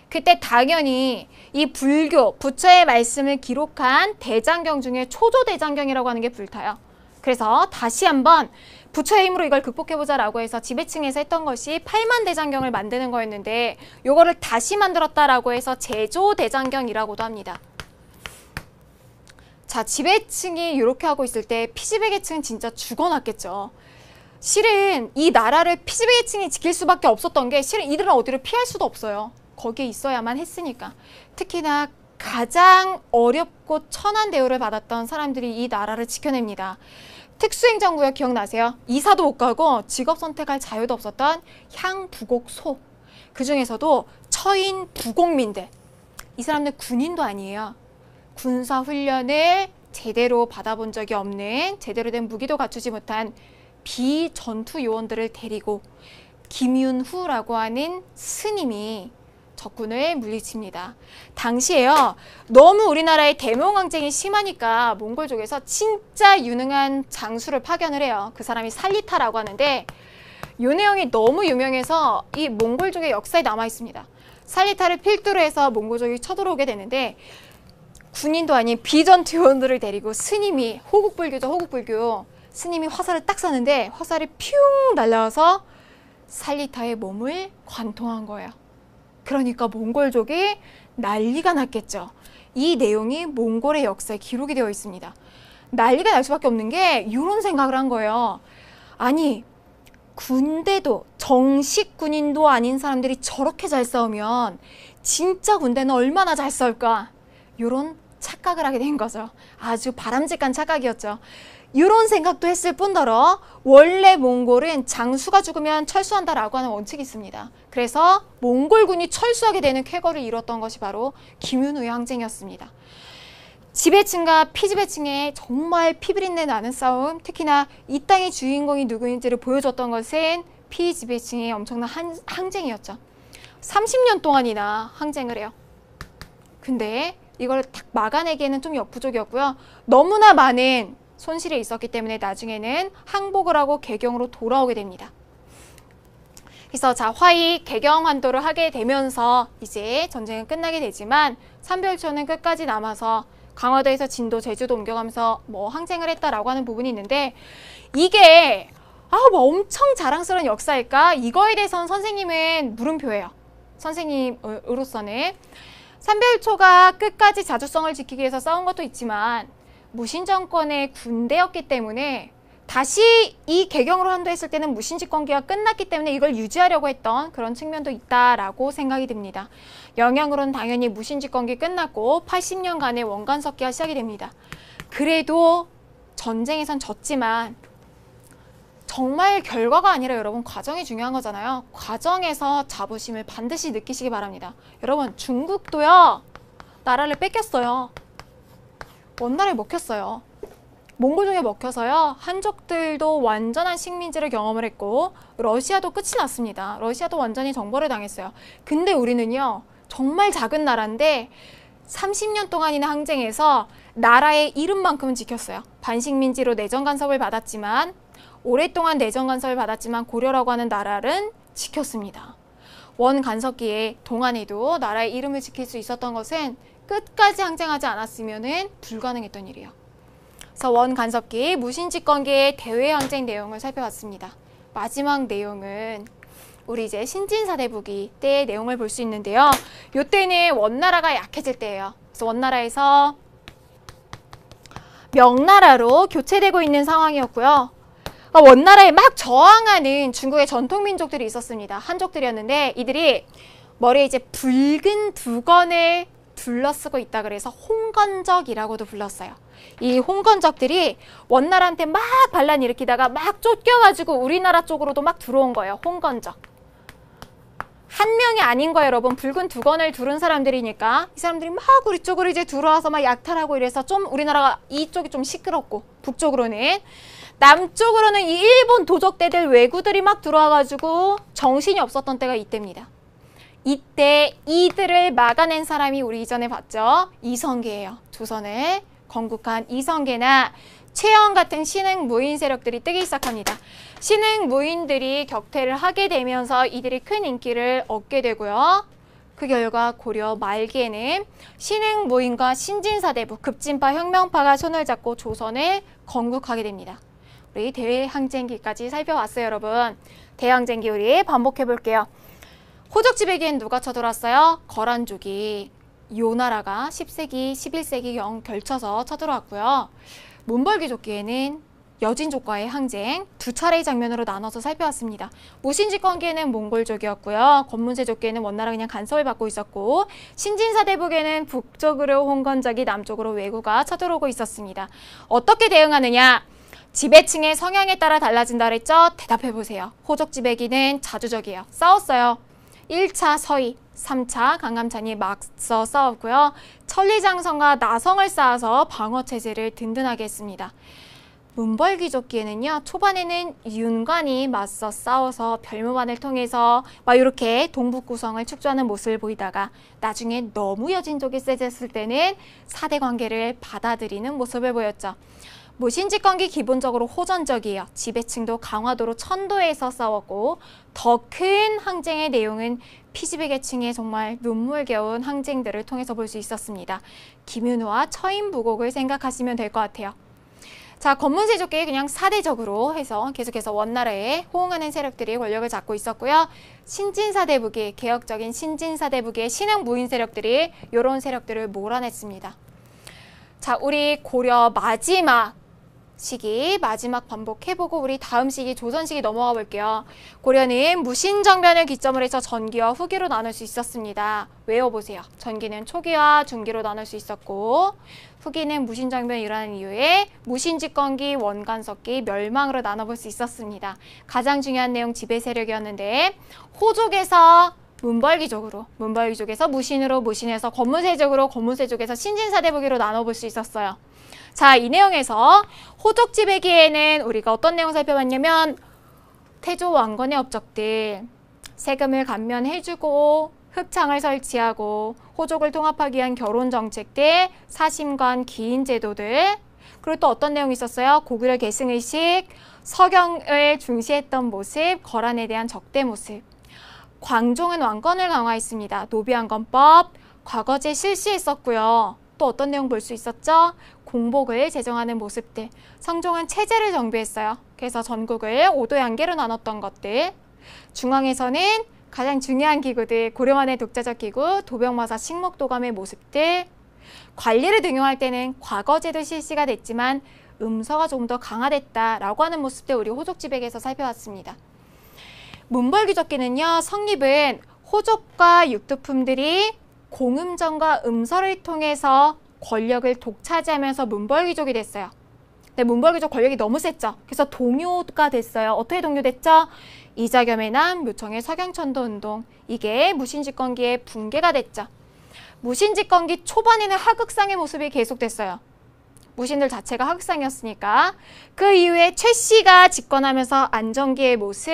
그때 당연히 이 불교, 부처의 말씀을 기록한 대장경 중에 초조대장경이라고 하는 게 불타요. 그래서 다시 한번 부처의 힘으로 이걸 극복해보자라고 해서 지배층에서 했던 것이 팔만 대장경을 만드는 거였는데 요거를 다시 만들었다라고 해서 제조 대장경이라고도 합니다. 자, 지배층이 이렇게 하고 있을 때 피지배계층은 진짜 죽어났겠죠. 실은 이 나라를 피지배계층이 지킬 수밖에 없었던 게 실은 이들은 어디를 피할 수도 없어요. 거기에 있어야만 했으니까. 특히나 가장 어렵고 천한 대우를 받았던 사람들이 이 나라를 지켜냅니다. 특수행정구역 기억나세요? 이사도 못 가고 직업 선택할 자유도 없었던 향부곡소. 그중에서도 처인 부곡민들. 이 사람들 군인도 아니에요. 군사훈련을 제대로 받아본 적이 없는 제대로 된 무기도 갖추지 못한 비전투 요원들을 데리고 김윤후라고 하는 스님이 적군을 물리칩니다. 당시에요. 너무 우리나라의 대몽 왕쟁이 심하니까 몽골족에서 진짜 유능한 장수를 파견을 해요. 그 사람이 살리타라고 하는데 요네형이 너무 유명해서 이 몽골족의 역사에 남아 있습니다. 살리타를 필두로 해서 몽골족이 쳐들어오게 되는데 군인도 아닌 비전투 요원들을 데리고 스님이 호국불교죠 호국불교 스님이 화살을 딱 쐈는데 화살이 퓨웅 날라와서 살리타의 몸을 관통한 거예요. 그러니까 몽골족이 난리가 났겠죠. 이 내용이 몽골의 역사에 기록이 되어 있습니다. 난리가 날 수밖에 없는 게 이런 생각을 한 거예요. 아니 군대도 정식 군인도 아닌 사람들이 저렇게 잘 싸우면 진짜 군대는 얼마나 잘 싸울까 이런 착각을 하게 된 거죠. 아주 바람직한 착각이었죠. 이런 생각도 했을 뿐더러 원래 몽골은 장수가 죽으면 철수한다라고 하는 원칙이 있습니다. 그래서 몽골군이 철수하게 되는 쾌거를 이뤘던 것이 바로 김윤우의 항쟁이었습니다. 지배층과 피지배층의 정말 피비린내 나는 싸움, 특히나 이 땅의 주인공이 누구인지를 보여줬던 것은 피지배층의 엄청난 한, 항쟁이었죠. 30년 동안이나 항쟁을 해요. 근데 이걸 딱 막아내기에는 좀 역부족이었고요. 너무나 많은 손실이 있었기 때문에 나중에는 항복을 하고 개경으로 돌아오게 됩니다. 그래서 자 화이 개경 환도를 하게 되면서 이제 전쟁은 끝나게 되지만 삼별전은 끝까지 남아서 강화도에서 진도 제주도 옮겨가면서 뭐 항쟁을 했다라고 하는 부분이 있는데 이게 아뭐 엄청 자랑스러운 역사일까 이거에 대해서는 선생님은 물음표예요. 선생님으로서는 삼별초가 끝까지 자주성을 지키기 위해서 싸운 것도 있지만 무신정권의 군대였기 때문에 다시 이 개경으로 한도했을 때는 무신집권기가 끝났기 때문에 이걸 유지하려고 했던 그런 측면도 있다라고 생각이 듭니다. 영향으로는 당연히 무신집권기 끝났고 80년간의 원간석기가 시작이 됩니다. 그래도 전쟁에선 졌지만 정말 결과가 아니라 여러분 과정이 중요한 거잖아요. 과정에서 자부심을 반드시 느끼시기 바랍니다. 여러분 중국도요. 나라를 뺏겼어요. 원나라에 먹혔어요. 몽고족에 먹혀서요. 한족들도 완전한 식민지를 경험을 했고 러시아도 끝이 났습니다. 러시아도 완전히 정벌을 당했어요. 근데 우리는요. 정말 작은 나라인데 30년 동안이나 항쟁해서 나라의 이름만큼은 지켰어요. 반식민지로 내정 간섭을 받았지만 오랫동안 내정 간섭을 받았지만 고려라고 하는 나라를 지켰습니다. 원 간섭기에 동안에도 나라의 이름을 지킬 수 있었던 것은 끝까지 항쟁하지 않았으면 불가능했던 일이에요. 서원 간섭기 무신집권계의 대외 항쟁 내용을 살펴봤습니다. 마지막 내용은 우리 이제 신진사대부기 때의 내용을 볼 수 있는데요. 이때는 원나라가 약해질 때예요. 그래서 원나라에서 명나라로 교체되고 있는 상황이었고요. 그러니까 원나라에 막 저항하는 중국의 전통민족들이 있었습니다. 한족들이었는데 이들이 머리에 이제 붉은 두건을 둘러쓰고 있다 그래서 홍건적이라고도 불렀어요. 이 홍건적들이 원나라한테 막 반란 일으키다가 막 쫓겨가지고 우리나라 쪽으로도 막 들어온 거예요. 홍건적. 한 명이 아닌 거예요, 여러분. 붉은 두건을 두른 사람들이니까 이 사람들이 막 우리 쪽으로 이제 들어와서 막 약탈하고 이래서 좀 우리나라가 이쪽이 좀 시끄럽고 북쪽으로는 남쪽으로는 이 일본 도적대들 외구들이 막 들어와가지고 정신이 없었던 때가 이때입니다. 이때 이들을 막아낸 사람이 우리 이전에 봤죠. 이성계예요. 조선의 건국한 이성계나 최영 같은 신흥 무인 세력들이 뜨기 시작합니다. 신흥 무인들이 격퇴를 하게 되면서 이들이 큰 인기를 얻게 되고요. 그 결과 고려 말기에는 신흥 무인과 신진사대부, 급진파, 혁명파가 손을 잡고 조선을 건국하게 됩니다. 우리 대항쟁기까지 살펴봤어요, 여러분. 대항쟁기 우리 반복해볼게요. 호적지배기엔 누가 쳐들어왔어요? 거란족이. 요나라가 10세기, 11세기 경 결쳐서 쳐들어왔고요. 문벌기족기에는 여진족과의 항쟁 두 차례의 장면으로 나눠서 살펴왔습니다. 무신지권기에는 몽골족이었고요. 권문세족기에는 원나라 그냥 간섭을 받고 있었고 신진사대북에는 북쪽으로 홍건적이 남쪽으로 왜구가 쳐들어오고 있었습니다. 어떻게 대응하느냐? 지배층의 성향에 따라 달라진다 그랬죠? 대답해보세요. 호적지배기는 자주적이에요. 싸웠어요. 1차 서희, 3차 강감찬이 맞서 싸웠고요. 천리장성과 나성을 쌓아서 방어체제를 든든하게 했습니다. 문벌귀족기에는요. 초반에는 윤관이 맞서 싸워서 별무반을 통해서 막 이렇게 동북 구성을 축조하는 모습을 보이다가 나중에 너무 여진족이 세졌을 때는 사대 관계를 받아들이는 모습을 보였죠. 뭐 신지건기 기본적으로 호전적이에요. 지배층도 강화도로 천도에서 싸웠고 더 큰 항쟁의 내용은 피지배계층의 정말 눈물겨운 항쟁들을 통해서 볼 수 있었습니다. 김윤우와 처인부곡을 생각하시면 될 것 같아요. 자, 검문세족계 그냥 사대적으로 해서 계속해서 원나라에 호응하는 세력들이 권력을 잡고 있었고요. 신진사대부기, 개혁적인 신진사대부기의 신흥 무인 세력들이 이런 세력들을 몰아냈습니다. 자, 우리 고려 마지막 시기 마지막 반복해보고 우리 다음 시기 조선시기 넘어가 볼게요. 고려는 무신정변을 기점으로 해서 전기와 후기로 나눌 수 있었습니다. 외워보세요. 전기는 초기와 중기로 나눌 수 있었고 후기는 무신정변이라는 이유에 무신집권기, 원간석기, 멸망으로 나눠볼 수 있었습니다. 가장 중요한 내용 지배세력이었는데 호족에서 문벌기족으로, 문벌기족에서 무신으로, 무신에서 권문세족으로, 권문세족에서 신진사대부기로 나눠볼 수 있었어요. 자, 이 내용에서 호적지배기에는 우리가 어떤 내용 살펴봤냐면 태조 왕건의 업적들, 세금을 감면해주고 흑창을 설치하고 호족을 통합하기 위한 결혼 정책들, 사심관 기인 제도들, 그리고 또 어떤 내용이 있었어요? 고구려 계승의식, 서경을 중시했던 모습, 거란에 대한 적대 모습. 광종은 왕건을 강화했습니다. 노비왕건법, 과거제 실시했었고요. 또 어떤 내용 볼 수 있었죠? 공복을 제정하는 모습들, 성종은 체제를 정비했어요. 그래서 전국을 오도 양계로 나눴던 것들, 중앙에서는 가장 중요한 기구들, 고려만의 독자적 기구, 도병마사 식목도감의 모습들, 관리를 등용할 때는 과거제도 실시가 됐지만 음서가 좀 더 강화됐다라고 하는 모습들 우리 호족지백에서 살펴봤습니다. 문벌귀족기는요 성립은 호족과 육두품들이 공음전과 음서를 통해서 권력을 독차지하면서 문벌귀족이 됐어요. 근데 문벌기족 권력이 너무 셌죠. 그래서 동요가 됐어요. 어떻게 동요됐죠? 이자겸의 남, 묘청의 석양천도 운동. 이게 무신집권기의 붕괴가 됐죠. 무신집권기 초반에는 하극상의 모습이 계속됐어요. 무신들 자체가 하극상이었으니까 그 이후에 최 씨가 집권하면서 안정기의 모습,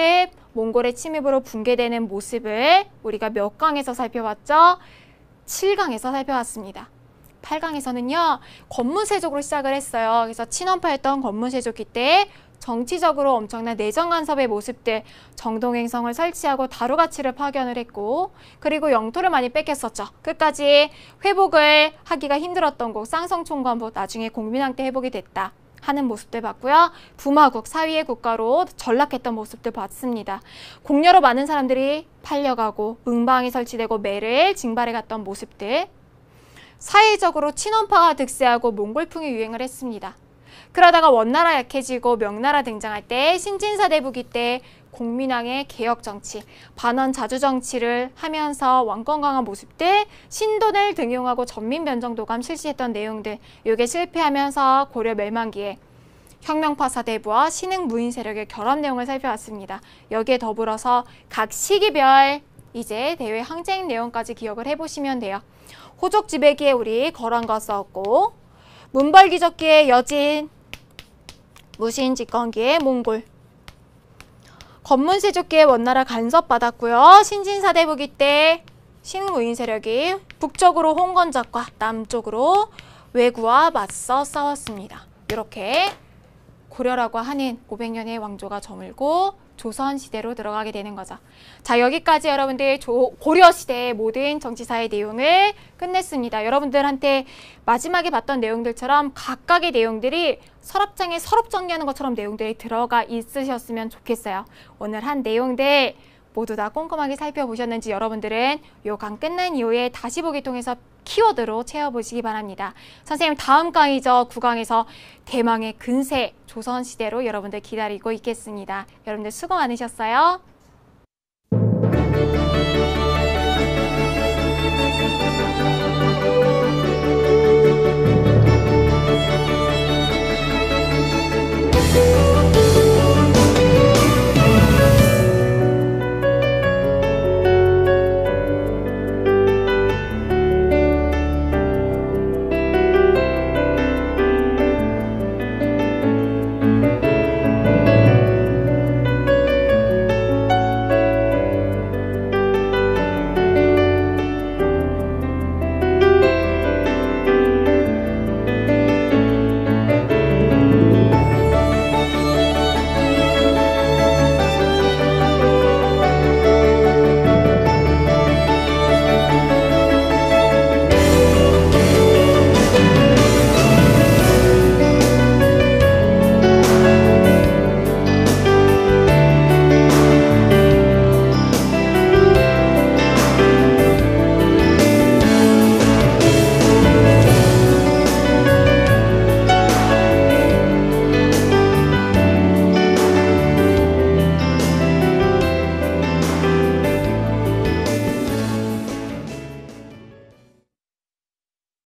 몽골의 침입으로 붕괴되는 모습을 우리가 몇 강에서 살펴봤죠? 칠강에서 살펴봤습니다. 8강에서는요. 권무세족으로 시작을 했어요. 그래서 친원파였던 권무세족 이때 정치적으로 엄청난 내정 간섭의 모습들, 정동행성을 설치하고 다루가치를 파견을 했고 그리고 영토를 많이 뺏겼었죠. 끝까지 회복을 하기가 힘들었던 곳 쌍성총관부 나중에 공민왕 때 회복이 됐다. 하는 모습들 봤고요. 부마국 사위의 국가로 전락했던 모습들 봤습니다. 공녀로 많은 사람들이 팔려가고 응방이 설치되고 매를 징발해 갔던 모습들 사회적으로 친원파가 득세하고 몽골풍이 유행을 했습니다. 그러다가 원나라 약해지고 명나라 등장할 때 신진사 대부기 때 공민왕의 개혁 정치, 반원 자주 정치를 하면서 왕권 강화 모습 들 신돈을 등용하고 전민 변정 도감 실시했던 내용들 요게 실패하면서 고려 멸망기에 혁명파 사대부와 신흥 무인 세력의 결합 내용을 살펴봤습니다. 여기에 더불어서 각 시기별 이제 대외 항쟁 내용까지 기억을 해보시면 돼요. 호적지배기에 우리 거란 거 썼고 문벌기적기에 여진 무신집권기에 몽골 건문세족기에 원나라 간섭받았고요. 신진사대부기 때 신무인 세력이 북쪽으로 홍건적과 남쪽으로 왜구와 맞서 싸웠습니다. 이렇게 고려라고 하는 500년의 왕조가 저물고 조선 시대로 들어가게 되는 거죠. 자, 여기까지 여러분들 조, 고려 시대의 모든 정치사의 내용을 끝냈습니다. 여러분들한테 마지막에 봤던 내용들처럼 각각의 내용들이 서랍장에 서랍 정리하는 것처럼 내용들이 들어가 있으셨으면 좋겠어요. 오늘 한 내용들 모두 다 꼼꼼하게 살펴보셨는지 여러분들은 요강 끝난 이후에 다시 보기 통해서 키워드로 채워보시기 바랍니다. 선생님 다음 강의죠. 9강에서 대망의 근세 조선시대로 여러분들 기다리고 있겠습니다. 여러분들 수고 많으셨어요. thank you